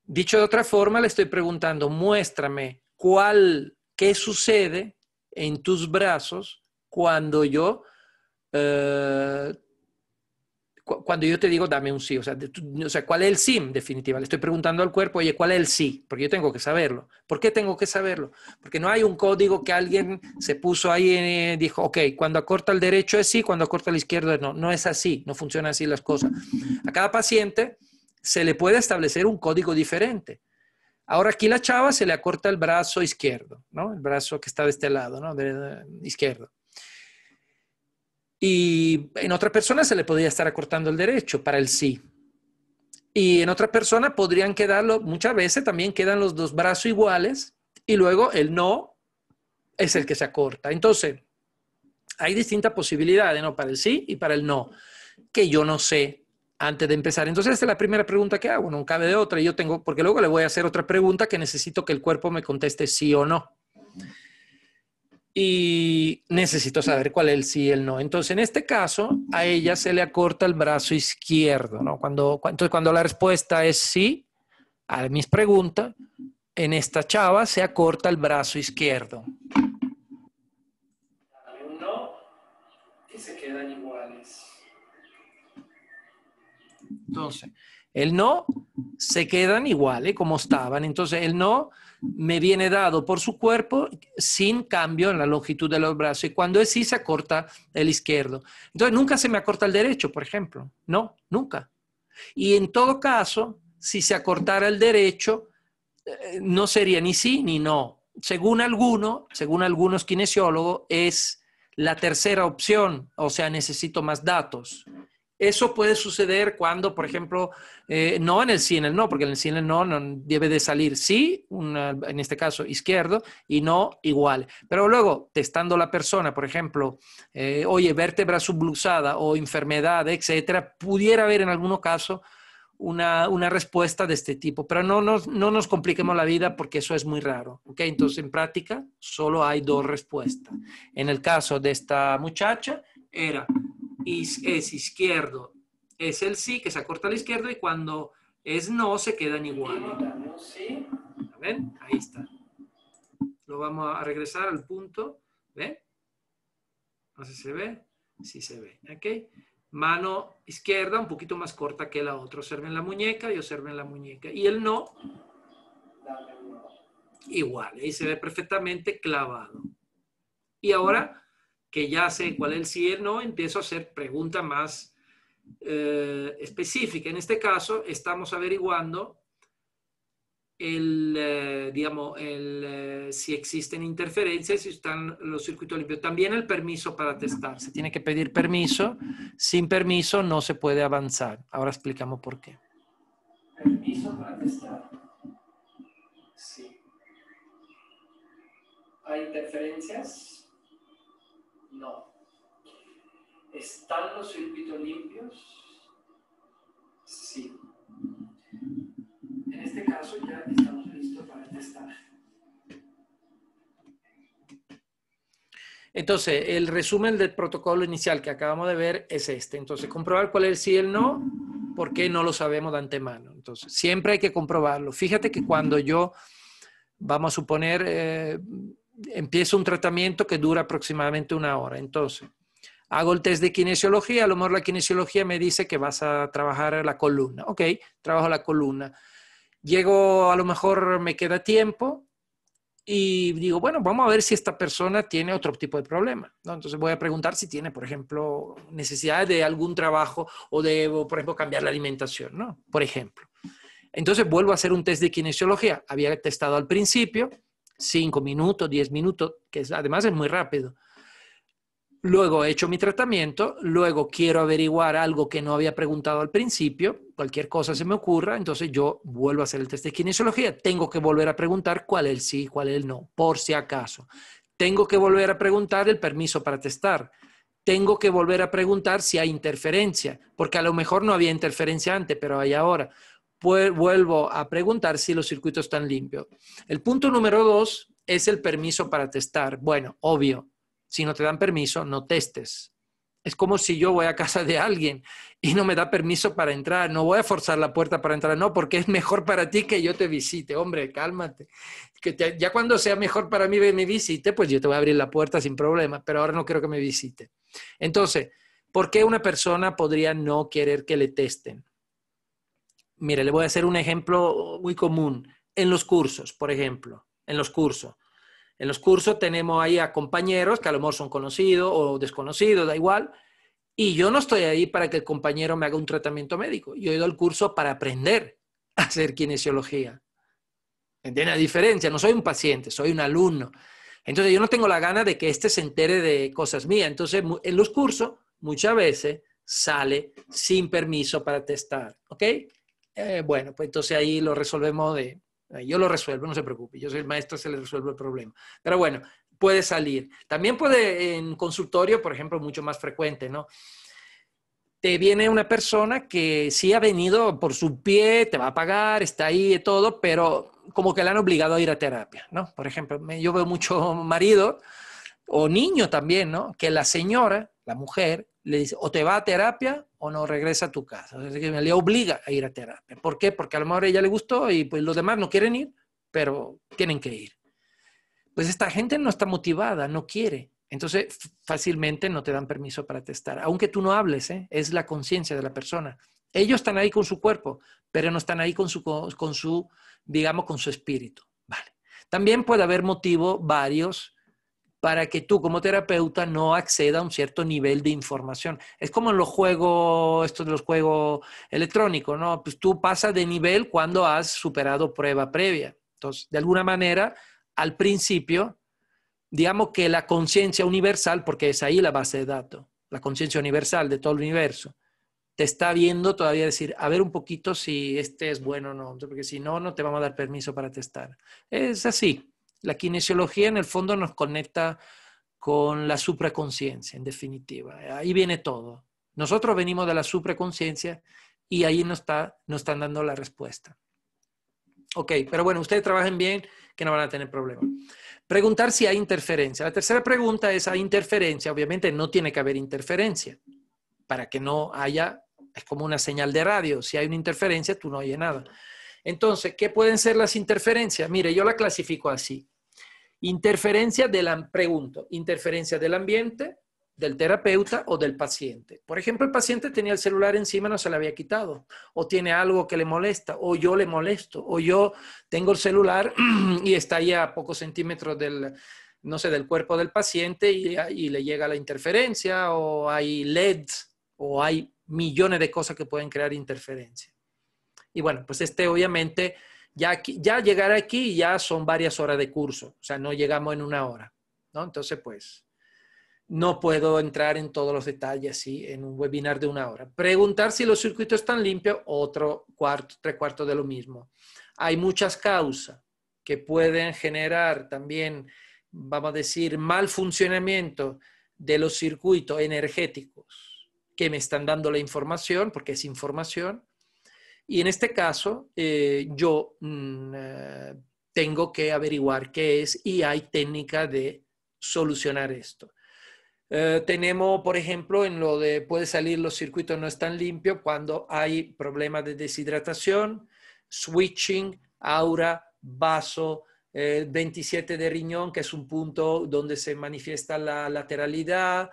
Dicho de otra forma, le estoy preguntando, muéstrame cuál, qué sucede en tus brazos cuando yo, eh, cuando yo te digo dame un sí, o sea, ¿cuál es el sí en definitiva? Le estoy preguntando al cuerpo, oye, ¿cuál es el sí? Porque yo tengo que saberlo. ¿Por qué tengo que saberlo? Porque no hay un código que alguien se puso ahí y eh, dijo, ok, cuando acorta el derecho es sí, cuando acorta el izquierdo es no. No es así, no funcionan así las cosas. A cada paciente se le puede establecer un código diferente. Ahora aquí la chava se le acorta el brazo izquierdo, ¿no? El brazo que está de este lado, ¿no? izquierdo. Y en otra persona se le podría estar acortando el derecho para el sí. Y en otra persona podrían quedarlo, muchas veces también quedan los dos brazos iguales y luego el no es el que se acorta. Entonces, hay distintas posibilidades, ¿no? Para el sí y para el no, que yo no sé antes de empezar. Entonces, esta es la primera pregunta que hago, no cabe de otra. y Yo tengo, porque luego le voy a hacer otra pregunta que necesito que el cuerpo me conteste sí o no y necesito saber cuál es el sí y el no. Entonces, en este caso, a ella se le acorta el brazo izquierdo, ¿no? Cuando, entonces, cuando la respuesta es sí a mis preguntas, en esta chava se acorta el brazo izquierdo. Un no y se quedan iguales. Entonces, el no se quedan iguales ¿eh? como estaban. Entonces el no me viene dado por su cuerpo sin cambio en la longitud de los brazos. Y cuando es sí, se acorta el izquierdo. Entonces nunca se me acorta el derecho, por ejemplo. No, nunca. Y en todo caso, si se acortara el derecho, eh, no sería ni sí ni no. Según alguno, según algunos kinesiólogos, es la tercera opción, o sea, necesito más datos. Eso puede suceder cuando, por ejemplo, eh, no en el cine, no, porque en el cine no, debe de salir sí, en este caso izquierdo, y no igual. Pero luego, testando la persona, por ejemplo, eh, oye, vértebra subluxada o enfermedad, etcétera, pudiera haber en algún caso una, respuesta de este tipo. Pero no nos, no nos compliquemos la vida porque eso es muy raro. Entonces, en práctica, solo hay dos respuestas. En el caso de esta muchacha, era es izquierdo. Es el sí que se acorta a la izquierda y cuando es no se quedan igual. Ahí está. Lo vamos a regresar al punto. ¿Ven? No se ve. Sí se ve. ¿Ok? Mano izquierda un poquito más corta que la otra. Observen la muñeca y observen la muñeca. Y el no. Igual. Ahí se ve perfectamente clavado. Y ahora que ya sé cuál es el sí no, empiezo a hacer preguntas más eh, específicas. En este caso, estamos averiguando el, eh, digamos, el, eh, si existen interferencias, si están los circuitos limpios. También el permiso para testar. Se tiene que pedir permiso. Sin permiso no se puede avanzar. Ahora explicamos por qué. Permiso para testar. Sí. ¿Hay interferencias? No. ¿Están los circuitos limpios? Sí. En este caso ya estamos listos para testar. Entonces, el resumen del protocolo inicial que acabamos de ver es este. Entonces, comprobar cuál es el sí y el no, porque no lo sabemos de antemano. Entonces, siempre hay que comprobarlo. Fíjate que cuando yo, vamos a suponer, eh, empiezo un tratamiento que dura aproximadamente una hora. Entonces, hago el test de kinesiología, a lo mejor la kinesiología me dice que vas a trabajar la columna. Ok, trabajo la columna. Llego, a lo mejor me queda tiempo y digo, bueno, vamos a ver si esta persona tiene otro tipo de problema. ¿no? Entonces voy a preguntar si tiene, por ejemplo, necesidad de algún trabajo o de, por ejemplo, cambiar la alimentación, ¿no? Por ejemplo. Entonces vuelvo a hacer un test de kinesiología. Había testado al principio 5 minutos, 10 minutos, que además es muy rápido. Luego he hecho mi tratamiento, luego quiero averiguar algo que no había preguntado al principio, cualquier cosa se me ocurra, entonces yo vuelvo a hacer el test de kinesiología, tengo que volver a preguntar cuál es el sí, cuál es el no, por si acaso. Tengo que volver a preguntar el permiso para testar. Tengo que volver a preguntar si hay interferencia, porque a lo mejor no había interferencia antes, pero hay ahora vuelvo a preguntar si los circuitos están limpios. El punto número dos es el permiso para testar. Bueno, obvio, si no te dan permiso, no testes. Es como si yo voy a casa de alguien y no me da permiso para entrar, no voy a forzar la puerta para entrar, no, porque es mejor para ti que yo te visite. Hombre, cálmate. Que ya cuando sea mejor para mí que me visite, pues yo te voy a abrir la puerta sin problema, pero ahora no quiero que me visite. Entonces, ¿por qué una persona podría no querer que le testen? Mire, le voy a hacer un ejemplo muy común. En los cursos, por ejemplo, en los cursos. En los cursos tenemos ahí a compañeros que a lo mejor son conocidos o desconocidos, da igual. Y yo no estoy ahí para que el compañero me haga un tratamiento médico. Yo he ido al curso para aprender a hacer kinesiología. ¿Entienden la diferencia? No soy un paciente, soy un alumno. Entonces yo no tengo la gana de que este se entere de cosas mías. Entonces en los cursos muchas veces sale sin permiso para testar. ¿Ok? Eh, bueno, pues entonces ahí lo resolvemos de, yo lo resuelvo, no se preocupe, yo soy el maestro, se le resuelve el problema. Pero bueno, puede salir. También puede en consultorio, por ejemplo, mucho más frecuente, ¿no? Te viene una persona que sí ha venido por su pie, te va a pagar, está ahí y todo, pero como que la han obligado a ir a terapia, ¿no? Por ejemplo, yo veo mucho marido o niño también, ¿no? Que la señora, la mujer, le dice, o te va a terapia o no regresa a tu casa. le obliga a ir a terapia. ¿Por qué? Porque a lo mejor a ella le gustó y pues los demás no quieren ir, pero tienen que ir. Pues esta gente no está motivada, no quiere. Entonces fácilmente no te dan permiso para testar. Aunque tú no hables, ¿eh? es la conciencia de la persona. Ellos están ahí con su cuerpo, pero no están ahí con su, con su digamos, con su espíritu. Vale. También puede haber motivo varios para que tú como terapeuta no acceda a un cierto nivel de información. Es como en los juegos, esto de los juegos electrónicos, ¿no? Pues tú pasas de nivel cuando has superado prueba previa. Entonces, de alguna manera, al principio, digamos que la conciencia universal, porque es ahí la base de datos, la conciencia universal de todo el universo, te está viendo todavía decir, a ver un poquito si este es bueno o no, porque si no, no te vamos a dar permiso para testar. Es así, la kinesiología en el fondo nos conecta con la supraconciencia, en definitiva. Ahí viene todo. Nosotros venimos de la supraconciencia y ahí nos, nos están dando la respuesta. Ok, pero bueno, ustedes trabajen bien, que no van a tener problema. Preguntar si hay interferencia. La tercera pregunta es, ¿hay interferencia? Obviamente no tiene que haber interferencia. Para que no haya, es como una señal de radio. Si hay una interferencia, tú no oyes nada. Entonces, ¿qué pueden ser las interferencias? Mire, yo la clasifico así. Interferencia del, pregunto, interferencia del ambiente, del terapeuta o del paciente. Por ejemplo, el paciente tenía el celular encima, no se le había quitado, o tiene algo que le molesta, o yo le molesto, o yo tengo el celular y está ahí a pocos centímetros del, no sé, del cuerpo del paciente y, y le llega la interferencia, o hay LEDs, o hay millones de cosas que pueden crear interferencias. Y bueno, pues este obviamente, ya, aquí, ya llegar aquí ya son varias horas de curso, o sea, no llegamos en una hora, ¿no? Entonces, pues, no puedo entrar en todos los detalles ¿sí? en un webinar de una hora. Preguntar si los circuitos están limpios, otro cuarto, tres cuartos de lo mismo. Hay muchas causas que pueden generar también, vamos a decir, mal funcionamiento de los circuitos energéticos que me están dando la información, porque es información, y en este caso, eh, yo mm, eh, tengo que averiguar qué es y hay técnica de solucionar esto. Eh, tenemos, por ejemplo, en lo de puede salir los circuitos no están limpios cuando hay problemas de deshidratación, switching, aura, vaso, 27 de riñón, que es un punto donde se manifiesta la lateralidad,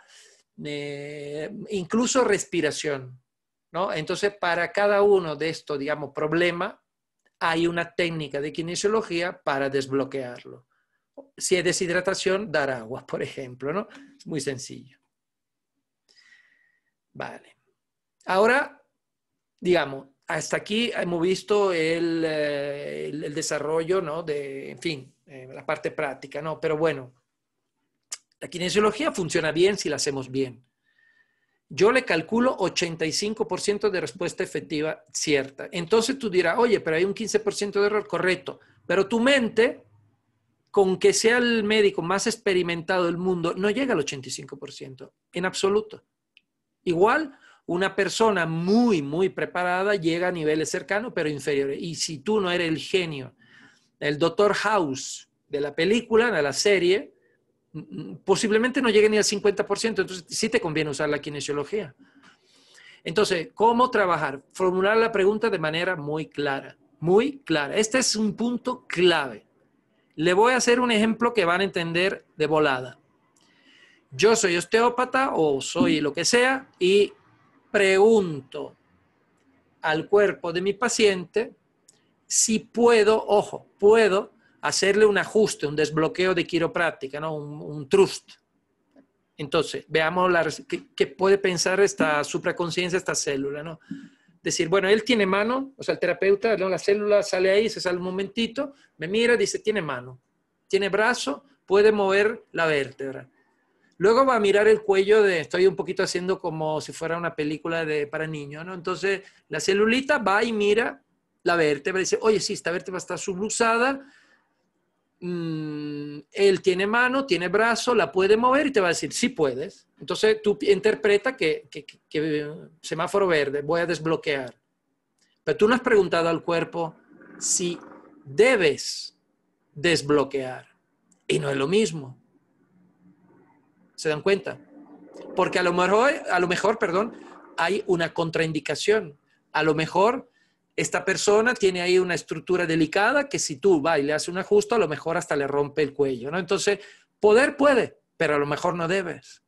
incluso respiración. Entonces, para cada uno de estos, digamos, problemas, hay una técnica de kinesiología para desbloquearlo. Si es deshidratación, dar agua, por ejemplo, ¿no? Es muy sencillo. Vale. Ahora, digamos, hasta aquí hemos visto el, eh, desarrollo, ¿no? De, en fin, eh, la parte práctica, ¿no? Pero bueno, la kinesiología funciona bien si la hacemos bien yo le calculo 85% de respuesta efectiva cierta. Entonces tú dirás, oye, pero hay un 15% de error, correcto. Pero tu mente, con que sea el médico más experimentado del mundo, no llega al 85%, en absoluto. Igual, una persona muy, muy preparada llega a niveles cercanos, pero inferiores. Y si tú no eres el genio, el doctor House de la película, de la serie, Mm, posiblemente no llegue ni al 50%, entonces sí te conviene usar la kinesiología. Entonces, ¿cómo trabajar? Formular la pregunta de manera muy clara, muy clara. Este es un punto clave. Le voy a hacer un ejemplo que van a entender de volada. Yo soy osteópata o soy lo que sea y pregunto al cuerpo de mi paciente si puedo, ojo, puedo hacerle un ajuste, un desbloqueo de quiropráctica, ¿no? un, trust. Entonces, veamos la, qué, puede pensar esta supraconciencia, esta célula, ¿no? Decir, bueno, él tiene mano, o sea, el terapeuta, la célula sale ahí, se sale un momentito, me mira, dice, tiene mano, tiene brazo, puede mover la vértebra. Luego va a mirar el cuello de, estoy un poquito haciendo como si fuera una película de, para niños, ¿no? Entonces, la celulita va y mira la vértebra, dice, oye, sí, esta vértebra está subluxada, Mm, él tiene mano, tiene brazo, la puede mover y te va a decir, sí puedes. Entonces tú interpreta que, que eh, semáforo verde, voy a desbloquear. Pero tú no has preguntado al cuerpo si debes desbloquear. Y no es lo mismo. ¿Se dan cuenta? Porque a lo mejor, a lo mejor, perdón, hay una contraindicación. A lo mejor esta persona tiene ahí una estructura delicada que si tú vas y le haces un ajuste, a lo mejor hasta le rompe el cuello, ¿no? Entonces, poder puede, pero a lo mejor no debes.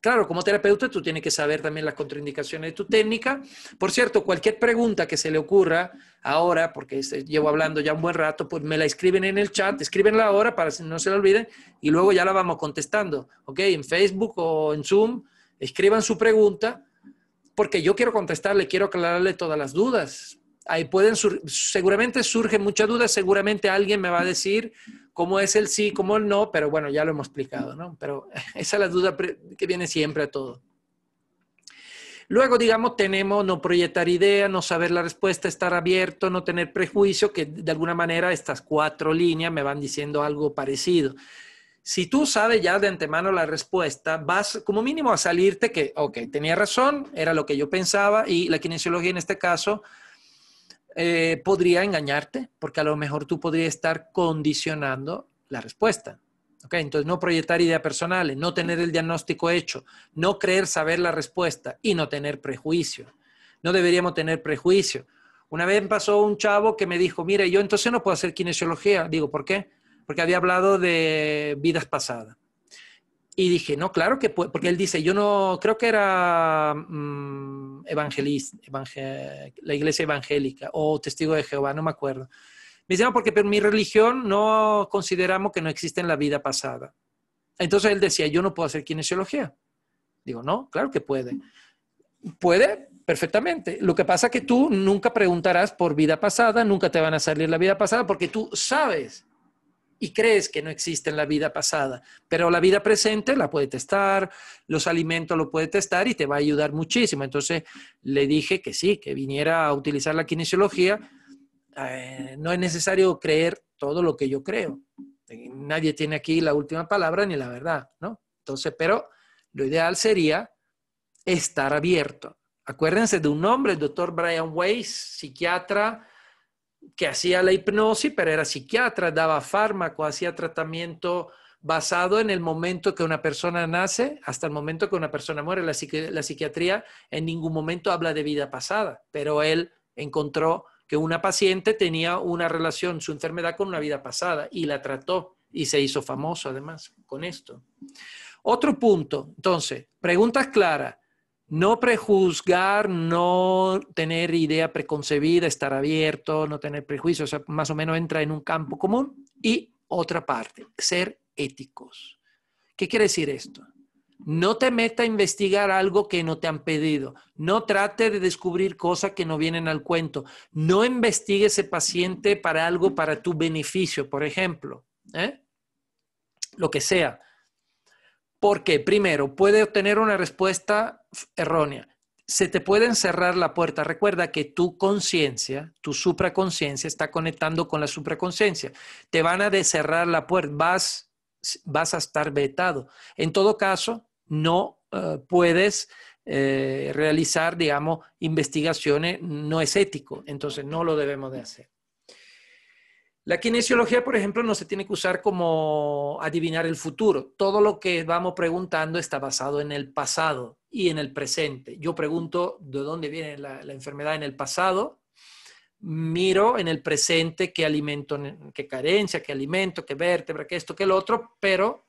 Claro, como terapeuta tú tienes que saber también las contraindicaciones de tu técnica. Por cierto, cualquier pregunta que se le ocurra ahora, porque este, llevo hablando ya un buen rato, pues me la escriben en el chat, escríbenla ahora para que no se la olviden y luego ya la vamos contestando, ¿ok? En Facebook o en Zoom, escriban su pregunta porque yo quiero contestarle, quiero aclararle todas las dudas, ahí pueden, seguramente surgen muchas dudas, seguramente alguien me va a decir cómo es el sí, cómo el no, pero bueno, ya lo hemos explicado, ¿no? Pero esa es la duda que viene siempre a todo. Luego, digamos, tenemos no proyectar idea, no saber la respuesta, estar abierto, no tener prejuicio, que de alguna manera estas cuatro líneas me van diciendo algo parecido. Si tú sabes ya de antemano la respuesta, vas como mínimo a salirte que, ok, tenía razón, era lo que yo pensaba y la kinesiología en este caso eh, podría engañarte, porque a lo mejor tú podrías estar condicionando la respuesta. Entonces, no proyectar ideas personales, no tener el diagnóstico hecho, no creer saber la respuesta y no tener prejuicio. No deberíamos tener prejuicio. Una vez pasó un chavo que me dijo, mire, yo entonces no puedo hacer kinesiología. Digo, ¿por qué? Porque había hablado de vidas pasadas. Y dije, no, claro que puede, porque él dice, yo no, creo que era mm, evangelista, la iglesia evangélica o testigo de Jehová, no me acuerdo. Me dice, porque pero mi religión no consideramos que no existe en la vida pasada. Entonces él decía, yo no puedo hacer kinesiología. Digo, no, claro que puede. Puede perfectamente. Lo que pasa es que tú nunca preguntarás por vida pasada, nunca te van a salir la vida pasada, porque tú sabes y crees que no existe en la vida pasada, pero la vida presente la puede testar, los alimentos lo puede testar y te va a ayudar muchísimo. Entonces le dije que sí, que viniera a utilizar la kinesiología. Eh, no es necesario creer todo lo que yo creo. Nadie tiene aquí la última palabra ni la verdad, ¿no? Entonces, pero lo ideal sería estar abierto. Acuérdense de un nombre, el doctor Brian Weiss, psiquiatra que hacía la hipnosis, pero era psiquiatra, daba fármaco, hacía tratamiento basado en el momento que una persona nace hasta el momento que una persona muere. La, psiquiatría en ningún momento habla de vida pasada, pero él encontró que una paciente tenía una relación, su enfermedad con una vida pasada y la trató y se hizo famoso además con esto. Otro punto, entonces, preguntas claras, no prejuzgar, no tener idea preconcebida, estar abierto, no tener prejuicios, más o menos entra en un campo común. Y otra parte, ser éticos. ¿Qué quiere decir esto? No te meta a investigar algo que no te han pedido. No trate de descubrir cosas que no vienen al cuento. No investigue ese paciente para algo para tu beneficio, por ejemplo. ¿eh? Lo que sea. Porque, primero, puede obtener una respuesta errónea. Se te pueden cerrar la puerta. Recuerda que tu conciencia, tu supraconciencia, está conectando con la supraconciencia. Te van a cerrar la puerta, vas, a estar vetado. En todo caso, no eh, puedes eh, realizar, digamos, investigaciones, no es ético, entonces no lo debemos de hacer. La kinesiología, por ejemplo, no se tiene que usar como adivinar el futuro. Todo lo que vamos preguntando está basado en el pasado y en el presente. Yo pregunto de dónde viene la, enfermedad en el pasado, miro en el presente qué alimento, qué carencia, qué alimento, qué vértebra, qué esto, qué el otro, pero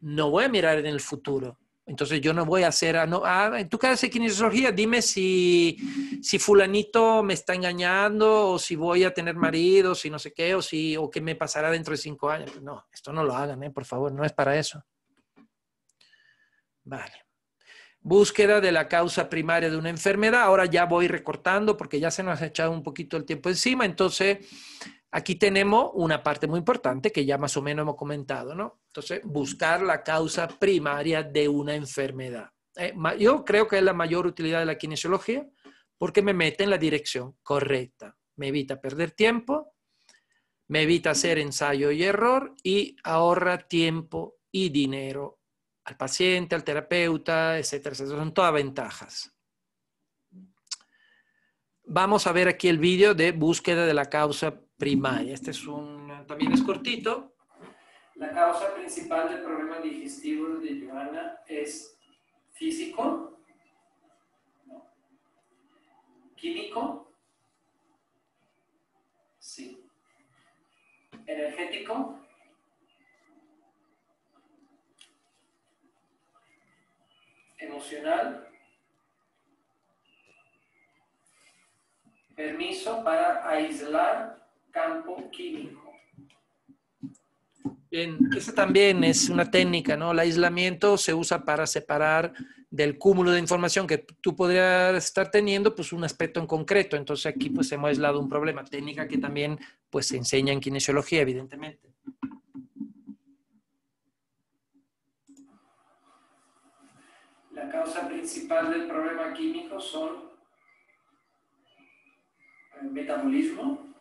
no voy a mirar en el futuro. Entonces yo no voy a hacer, tú ah, no, haces ah, en tu dime si, si fulanito me está engañando o si voy a tener marido, si no sé qué, o, si, o qué me pasará dentro de cinco años. No, esto no lo hagan, ¿eh? por favor, no es para eso. Vale búsqueda de la causa primaria de una enfermedad. Ahora ya voy recortando porque ya se nos ha echado un poquito el tiempo encima. Entonces, aquí tenemos una parte muy importante que ya más o menos hemos comentado, ¿no? Entonces, buscar la causa primaria de una enfermedad. Eh, yo creo que es la mayor utilidad de la kinesiología porque me mete en la dirección correcta. Me evita perder tiempo, me evita hacer ensayo y error y ahorra tiempo y dinero al paciente, al terapeuta, etcétera, etcétera. Son todas ventajas. Vamos a ver aquí el vídeo de búsqueda de la causa primaria. Este es un, también es cortito. La causa principal del problema digestivo de Johanna es físico, químico, sí, energético, emocional, permiso para aislar campo químico. Bien, esa también es una técnica, ¿no? El aislamiento se usa para separar del cúmulo de información que tú podrías estar teniendo, pues un aspecto en concreto. Entonces aquí pues hemos aislado un problema, técnica que también pues se enseña en kinesiología, evidentemente. La causa principal del problema químico son el metabolismo,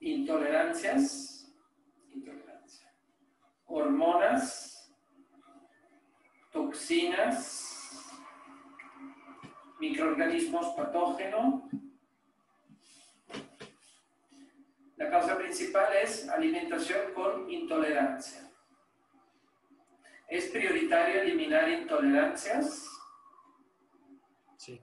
intolerancias, hormonas, toxinas, microorganismos patógenos. La causa principal es alimentación con intolerancia. ¿Es prioritario eliminar intolerancias? Sí.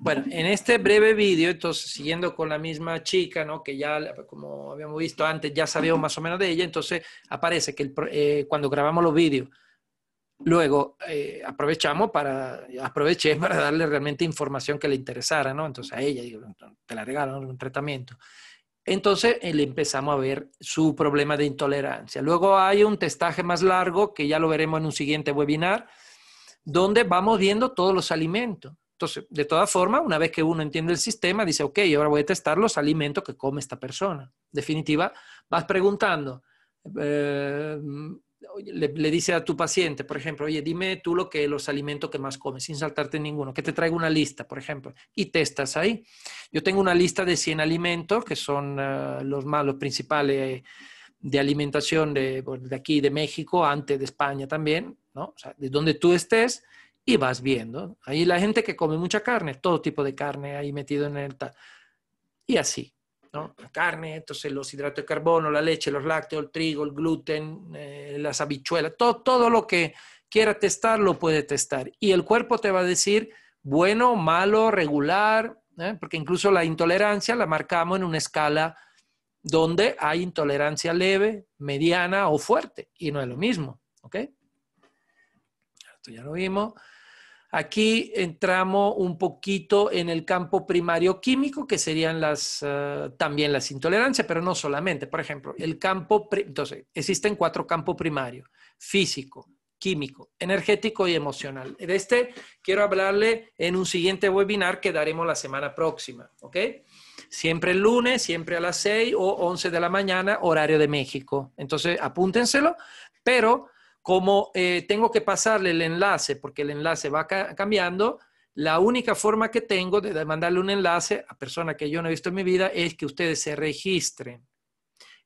Bueno, en este breve vídeo, entonces, siguiendo con la misma chica, ¿no? Que ya, como habíamos visto antes, ya sabíamos más o menos de ella, entonces aparece que eh, cuando grabamos los vídeos, luego eh, aprovechamos para, para darle realmente información que le interesara, ¿no? Entonces a ella, te la regalo, un tratamiento. Entonces le empezamos a ver su problema de intolerancia. Luego hay un testaje más largo, que ya lo veremos en un siguiente webinar, donde vamos viendo todos los alimentos. Entonces, de todas formas, una vez que uno entiende el sistema, dice, ok, ahora voy a testar los alimentos que come esta persona. definitiva, vas preguntando, eh, le, dice a tu paciente, por ejemplo, oye, dime tú lo que los alimentos que más comes, sin saltarte ninguno, que te traigo una lista, por ejemplo, y te estás ahí. Yo tengo una lista de 100 alimentos, que son ah, los más, principales eh, de alimentación de, de aquí, de México, antes de España también, ¿no? O sea, de donde tú estés y vas viendo. Ahí la gente que come mucha carne, todo tipo de carne ahí metido en el tal. Y así. La carne, entonces los hidratos de carbono, la leche, los lácteos, el trigo, el gluten, eh, las habichuelas, todo, lo que quiera testar lo puede testar. Y el cuerpo te va a decir bueno, malo, regular, ¿eh? porque incluso la intolerancia la marcamos en una escala donde hay intolerancia leve, mediana o fuerte, y no es lo mismo. Esto ya lo vimos. Aquí entramos un poquito en el campo primario químico, que serían las, eh, también las intolerancias, pero no solamente. Por ejemplo, el campo, entonces, existen cuatro campos primarios, físico, químico, energético y emocional. De este quiero hablarle en un siguiente webinar que daremos la semana próxima, ¿ok? Siempre el lunes, siempre a las 6 o 11 de la mañana, horario de México. Entonces, apúntenselo, pero como eh, tengo que pasarle el enlace, porque el enlace va cambiando, la única forma que tengo de mandarle un enlace a persona que yo no he visto en mi vida es que ustedes se registren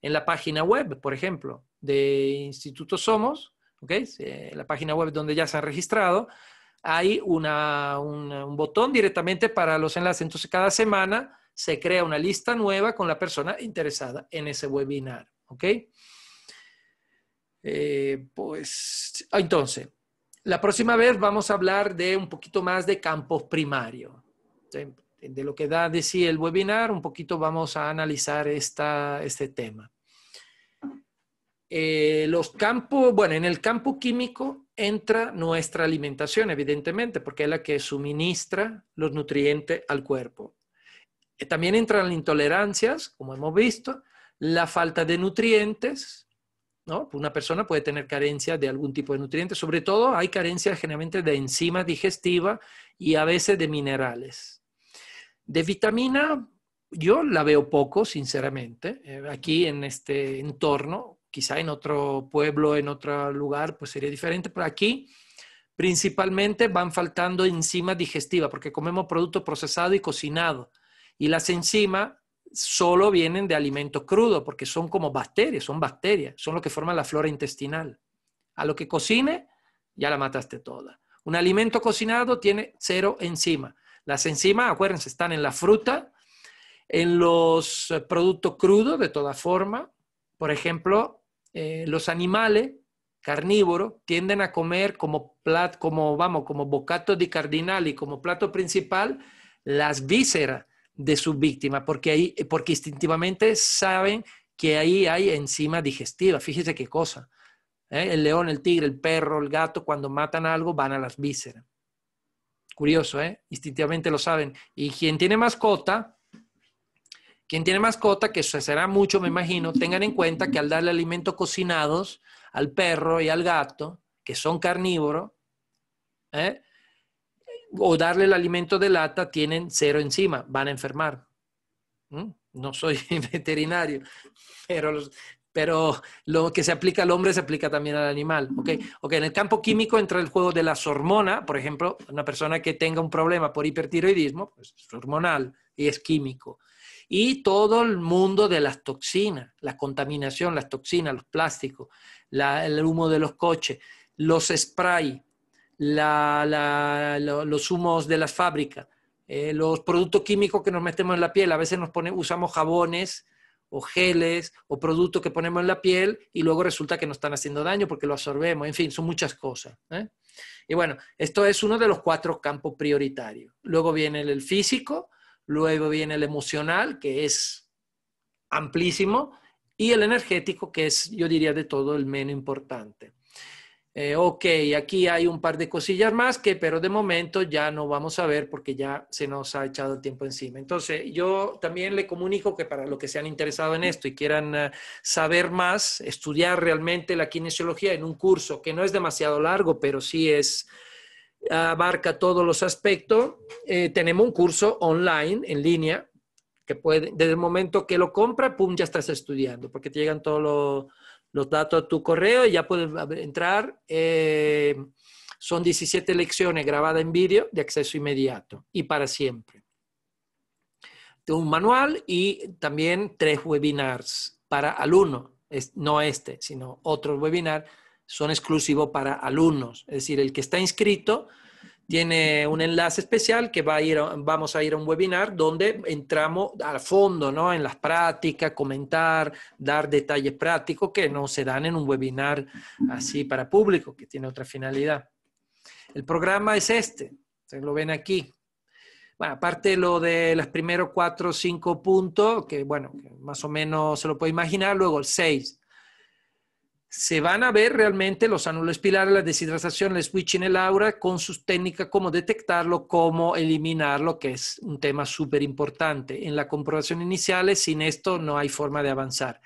en la página web, por ejemplo, de Instituto Somos, ¿okay? la página web donde ya se han registrado, hay un botón directamente para los enlaces. Entonces, cada semana se crea una lista nueva con la persona interesada en ese webinar. ¿okay? Eh, pues, ah, entonces, la próxima vez vamos a hablar de un poquito más de campos primario, De, lo que da de sí el webinar, un poquito vamos a analizar este tema. Eh, los campos, bueno, en el campo químico entra nuestra alimentación, evidentemente, porque es la que suministra los nutrientes al cuerpo. Eh, también entran las intolerancias, como hemos visto, la falta de nutrientes, pues una persona puede tener carencia de algún tipo de nutriente sobre todo hay carencia generalmente de enzimas digestivas y a veces de minerales. De vitamina, yo la veo poco, sinceramente, eh, aquí en este entorno, quizá en otro pueblo, en otro lugar, pues sería diferente, pero aquí principalmente van faltando enzimas digestivas, porque comemos producto procesado y cocinado. Y las enzimas solo vienen de alimento crudo, porque son como bacterias, son bacterias, son lo que forman la flora intestinal. A lo que cocine, ya la mataste toda. Un alimento cocinado tiene cero enzimas. Las enzimas, acuérdense, están en la fruta, en los eh, productos crudos, de toda forma. Por ejemplo, eh, los animales carnívoros tienden a comer como, plat, como, vamos, como bocato di y como plato principal, las vísceras de su víctima, porque, ahí, eh, porque instintivamente saben que ahí hay enzima digestiva. Fíjese qué cosa. ¿eh? El león, el tigre, el perro, el gato, cuando matan algo, van a las vísceras. Curioso, ¿eh? Instintivamente lo saben. Y quien tiene mascota, quien tiene mascota, que se será mucho, me imagino, tengan en cuenta que al darle alimentos cocinados al perro y al gato, que son carnívoros, ¿eh? o darle el alimento de lata, tienen cero enzima, van a enfermar. ¿Mm? No soy veterinario, pero, lo que se aplica al hombre se aplica también al animal. ¿okay? okay en el campo químico entra el juego de las hormonas, por ejemplo, una persona que tenga un problema por hipertiroidismo, pues, es hormonal y es químico. Y todo el mundo de las toxinas, la contaminación, las toxinas, los plásticos, el humo de los coches, los sprays, los humos de las fábricas, eh, los productos químicos que nos metemos en la piel. A veces nos usamos jabones o geles o productos que ponemos en la piel y luego resulta que nos están haciendo daño porque lo absorbemos. En fin, son muchas cosas. ¿eh? Y bueno, esto es uno de los cuatro campos prioritarios. Luego viene el físico, luego viene el emocional, que es amplísimo, y el energético, que es, yo diría, de todo el menos importante. Eh, ok, aquí hay un par de cosillas más que, pero de momento ya no vamos a ver porque ya se nos ha echado el tiempo encima. Entonces, yo también le comunico que para los que se han interesado en esto y quieran eh, saber más, estudiar realmente la kinesiología en un curso que no es demasiado largo, pero sí es abarca todos los aspectos. Eh, tenemos un curso online, en línea, que puede, desde el momento que lo compra, pum, ya estás estudiando, porque te llegan todos los los datos a tu correo y ya puedes entrar. Eh, son 17 lecciones grabadas en vídeo de acceso inmediato y para siempre. Un manual y también tres webinars para alumnos, no este, sino otro webinar. son exclusivos para alumnos. Es decir, el que está inscrito tiene un enlace especial que va a ir, vamos a ir a un webinar donde entramos al fondo, ¿no? En las prácticas, comentar, dar detalles prácticos que no se dan en un webinar así para público, que tiene otra finalidad. El programa es este, ustedes lo ven aquí. Bueno, aparte lo de los primeros cuatro o cinco puntos, que bueno, más o menos se lo puede imaginar, luego el seis, se van a ver realmente los anules pilares, la deshidratación, el switch en el aura, con sus técnicas, cómo detectarlo, cómo eliminarlo, que es un tema súper importante. En la comprobación inicial, sin esto no hay forma de avanzar.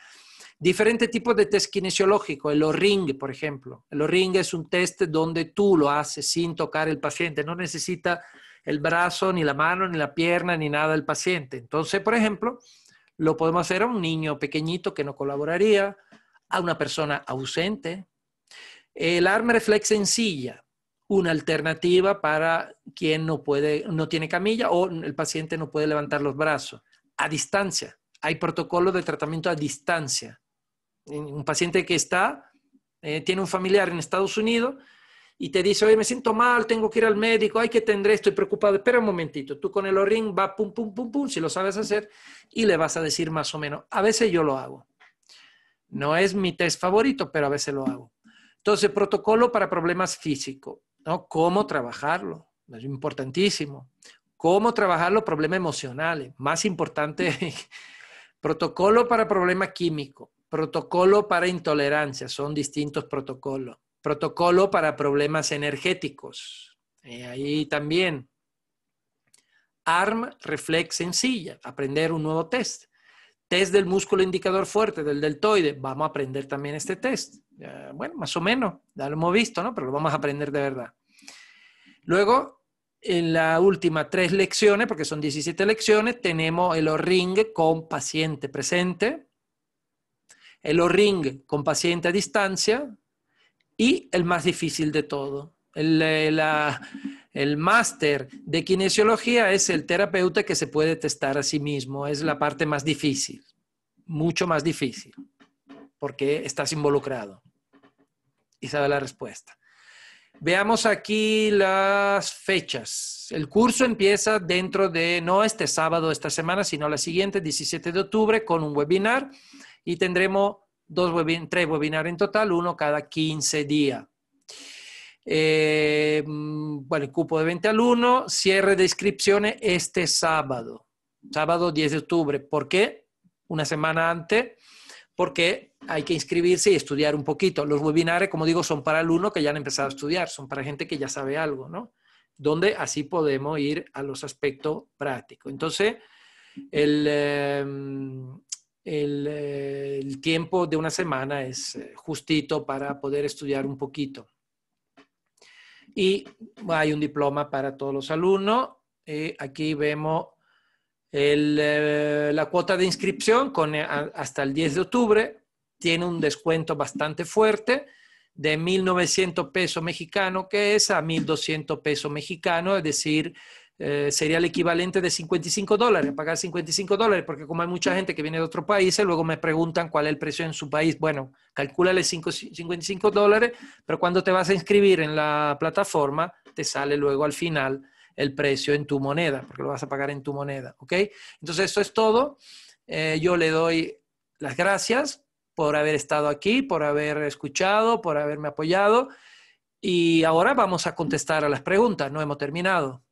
Diferente tipo de test kinesiológico, el O-ring, por ejemplo. El O-ring es un test donde tú lo haces sin tocar el paciente, no necesita el brazo, ni la mano, ni la pierna, ni nada del paciente. Entonces, por ejemplo, lo podemos hacer a un niño pequeñito que no colaboraría, a una persona ausente. El arma reflex sencilla, una alternativa para quien no puede, no tiene camilla o el paciente no puede levantar los brazos. A distancia, hay protocolos de tratamiento a distancia. Un paciente que está, eh, tiene un familiar en Estados Unidos y te dice, oye, me siento mal, tengo que ir al médico, ay, que tendré, estoy preocupado. Espera un momentito, tú con el orín va pum, pum, pum, pum, si lo sabes hacer, y le vas a decir más o menos. A veces yo lo hago. No es mi test favorito, pero a veces lo hago. Entonces, protocolo para problemas físicos, ¿no? ¿Cómo trabajarlo? Es importantísimo. ¿Cómo trabajar los problemas emocionales? Más importante, protocolo para problemas químicos, protocolo para intolerancia, son distintos protocolos. Protocolo para problemas energéticos, eh, ahí también. ARM, reflex sencilla, aprender un nuevo test. Test del músculo indicador fuerte, del deltoide. Vamos a aprender también este test. bueno, más o menos, ya lo hemos visto, ¿no? Pero lo vamos a aprender de verdad. Luego, en la última tres lecciones, porque son 17 lecciones, tenemos el O-ring con paciente presente, el O-ring con paciente a distancia y el más difícil de todo, el, eh, la, el máster de kinesiología es el terapeuta que se puede testar a sí mismo. Es la parte más difícil, mucho más difícil, porque estás involucrado y sabes la respuesta. Veamos aquí las fechas. El curso empieza dentro de, no este sábado, esta semana, sino la siguiente, 17 de octubre, con un webinar y tendremos tres webinars en total, uno cada 15 días. Eh, mm, bueno, cupo de 20 alumnos, cierre de inscripciones este sábado, sábado 10 de octubre. ¿Por qué? Una semana antes, porque hay que inscribirse y estudiar un poquito. Los webinares, como digo, son para alumnos que ya han empezado a estudiar, son para gente que ya sabe algo, ¿no? Donde así podemos ir a los aspectos prácticos. Entonces, el, eh, eh, el tiempo de una semana es eh, justito para poder estudiar un poquito. Y hay un diploma para todos los alumnos. aquí vemos eh, la cuota de inscripción con, eh, hasta el 10 de octubre. Tiene un descuento bastante fuerte de 1.900 pesos mexicanos, que es a 1.200 pesos mexicanos, es decir, eh, sería el equivalente de 55 dólares, pagar 55 dólares, porque como hay mucha gente que viene de otros países, eh, luego me preguntan cuál es el precio en su país. Bueno, calcúlale 55 dólares, pero cuando te vas a inscribir en la plataforma, te sale luego al final el precio en tu moneda, porque lo vas a pagar en tu moneda, ¿ok? Entonces, eso es todo. Eh, yo le doy las gracias por haber estado aquí, por haber escuchado, por haberme apoyado. Y ahora vamos a contestar a las preguntas, no hemos terminado.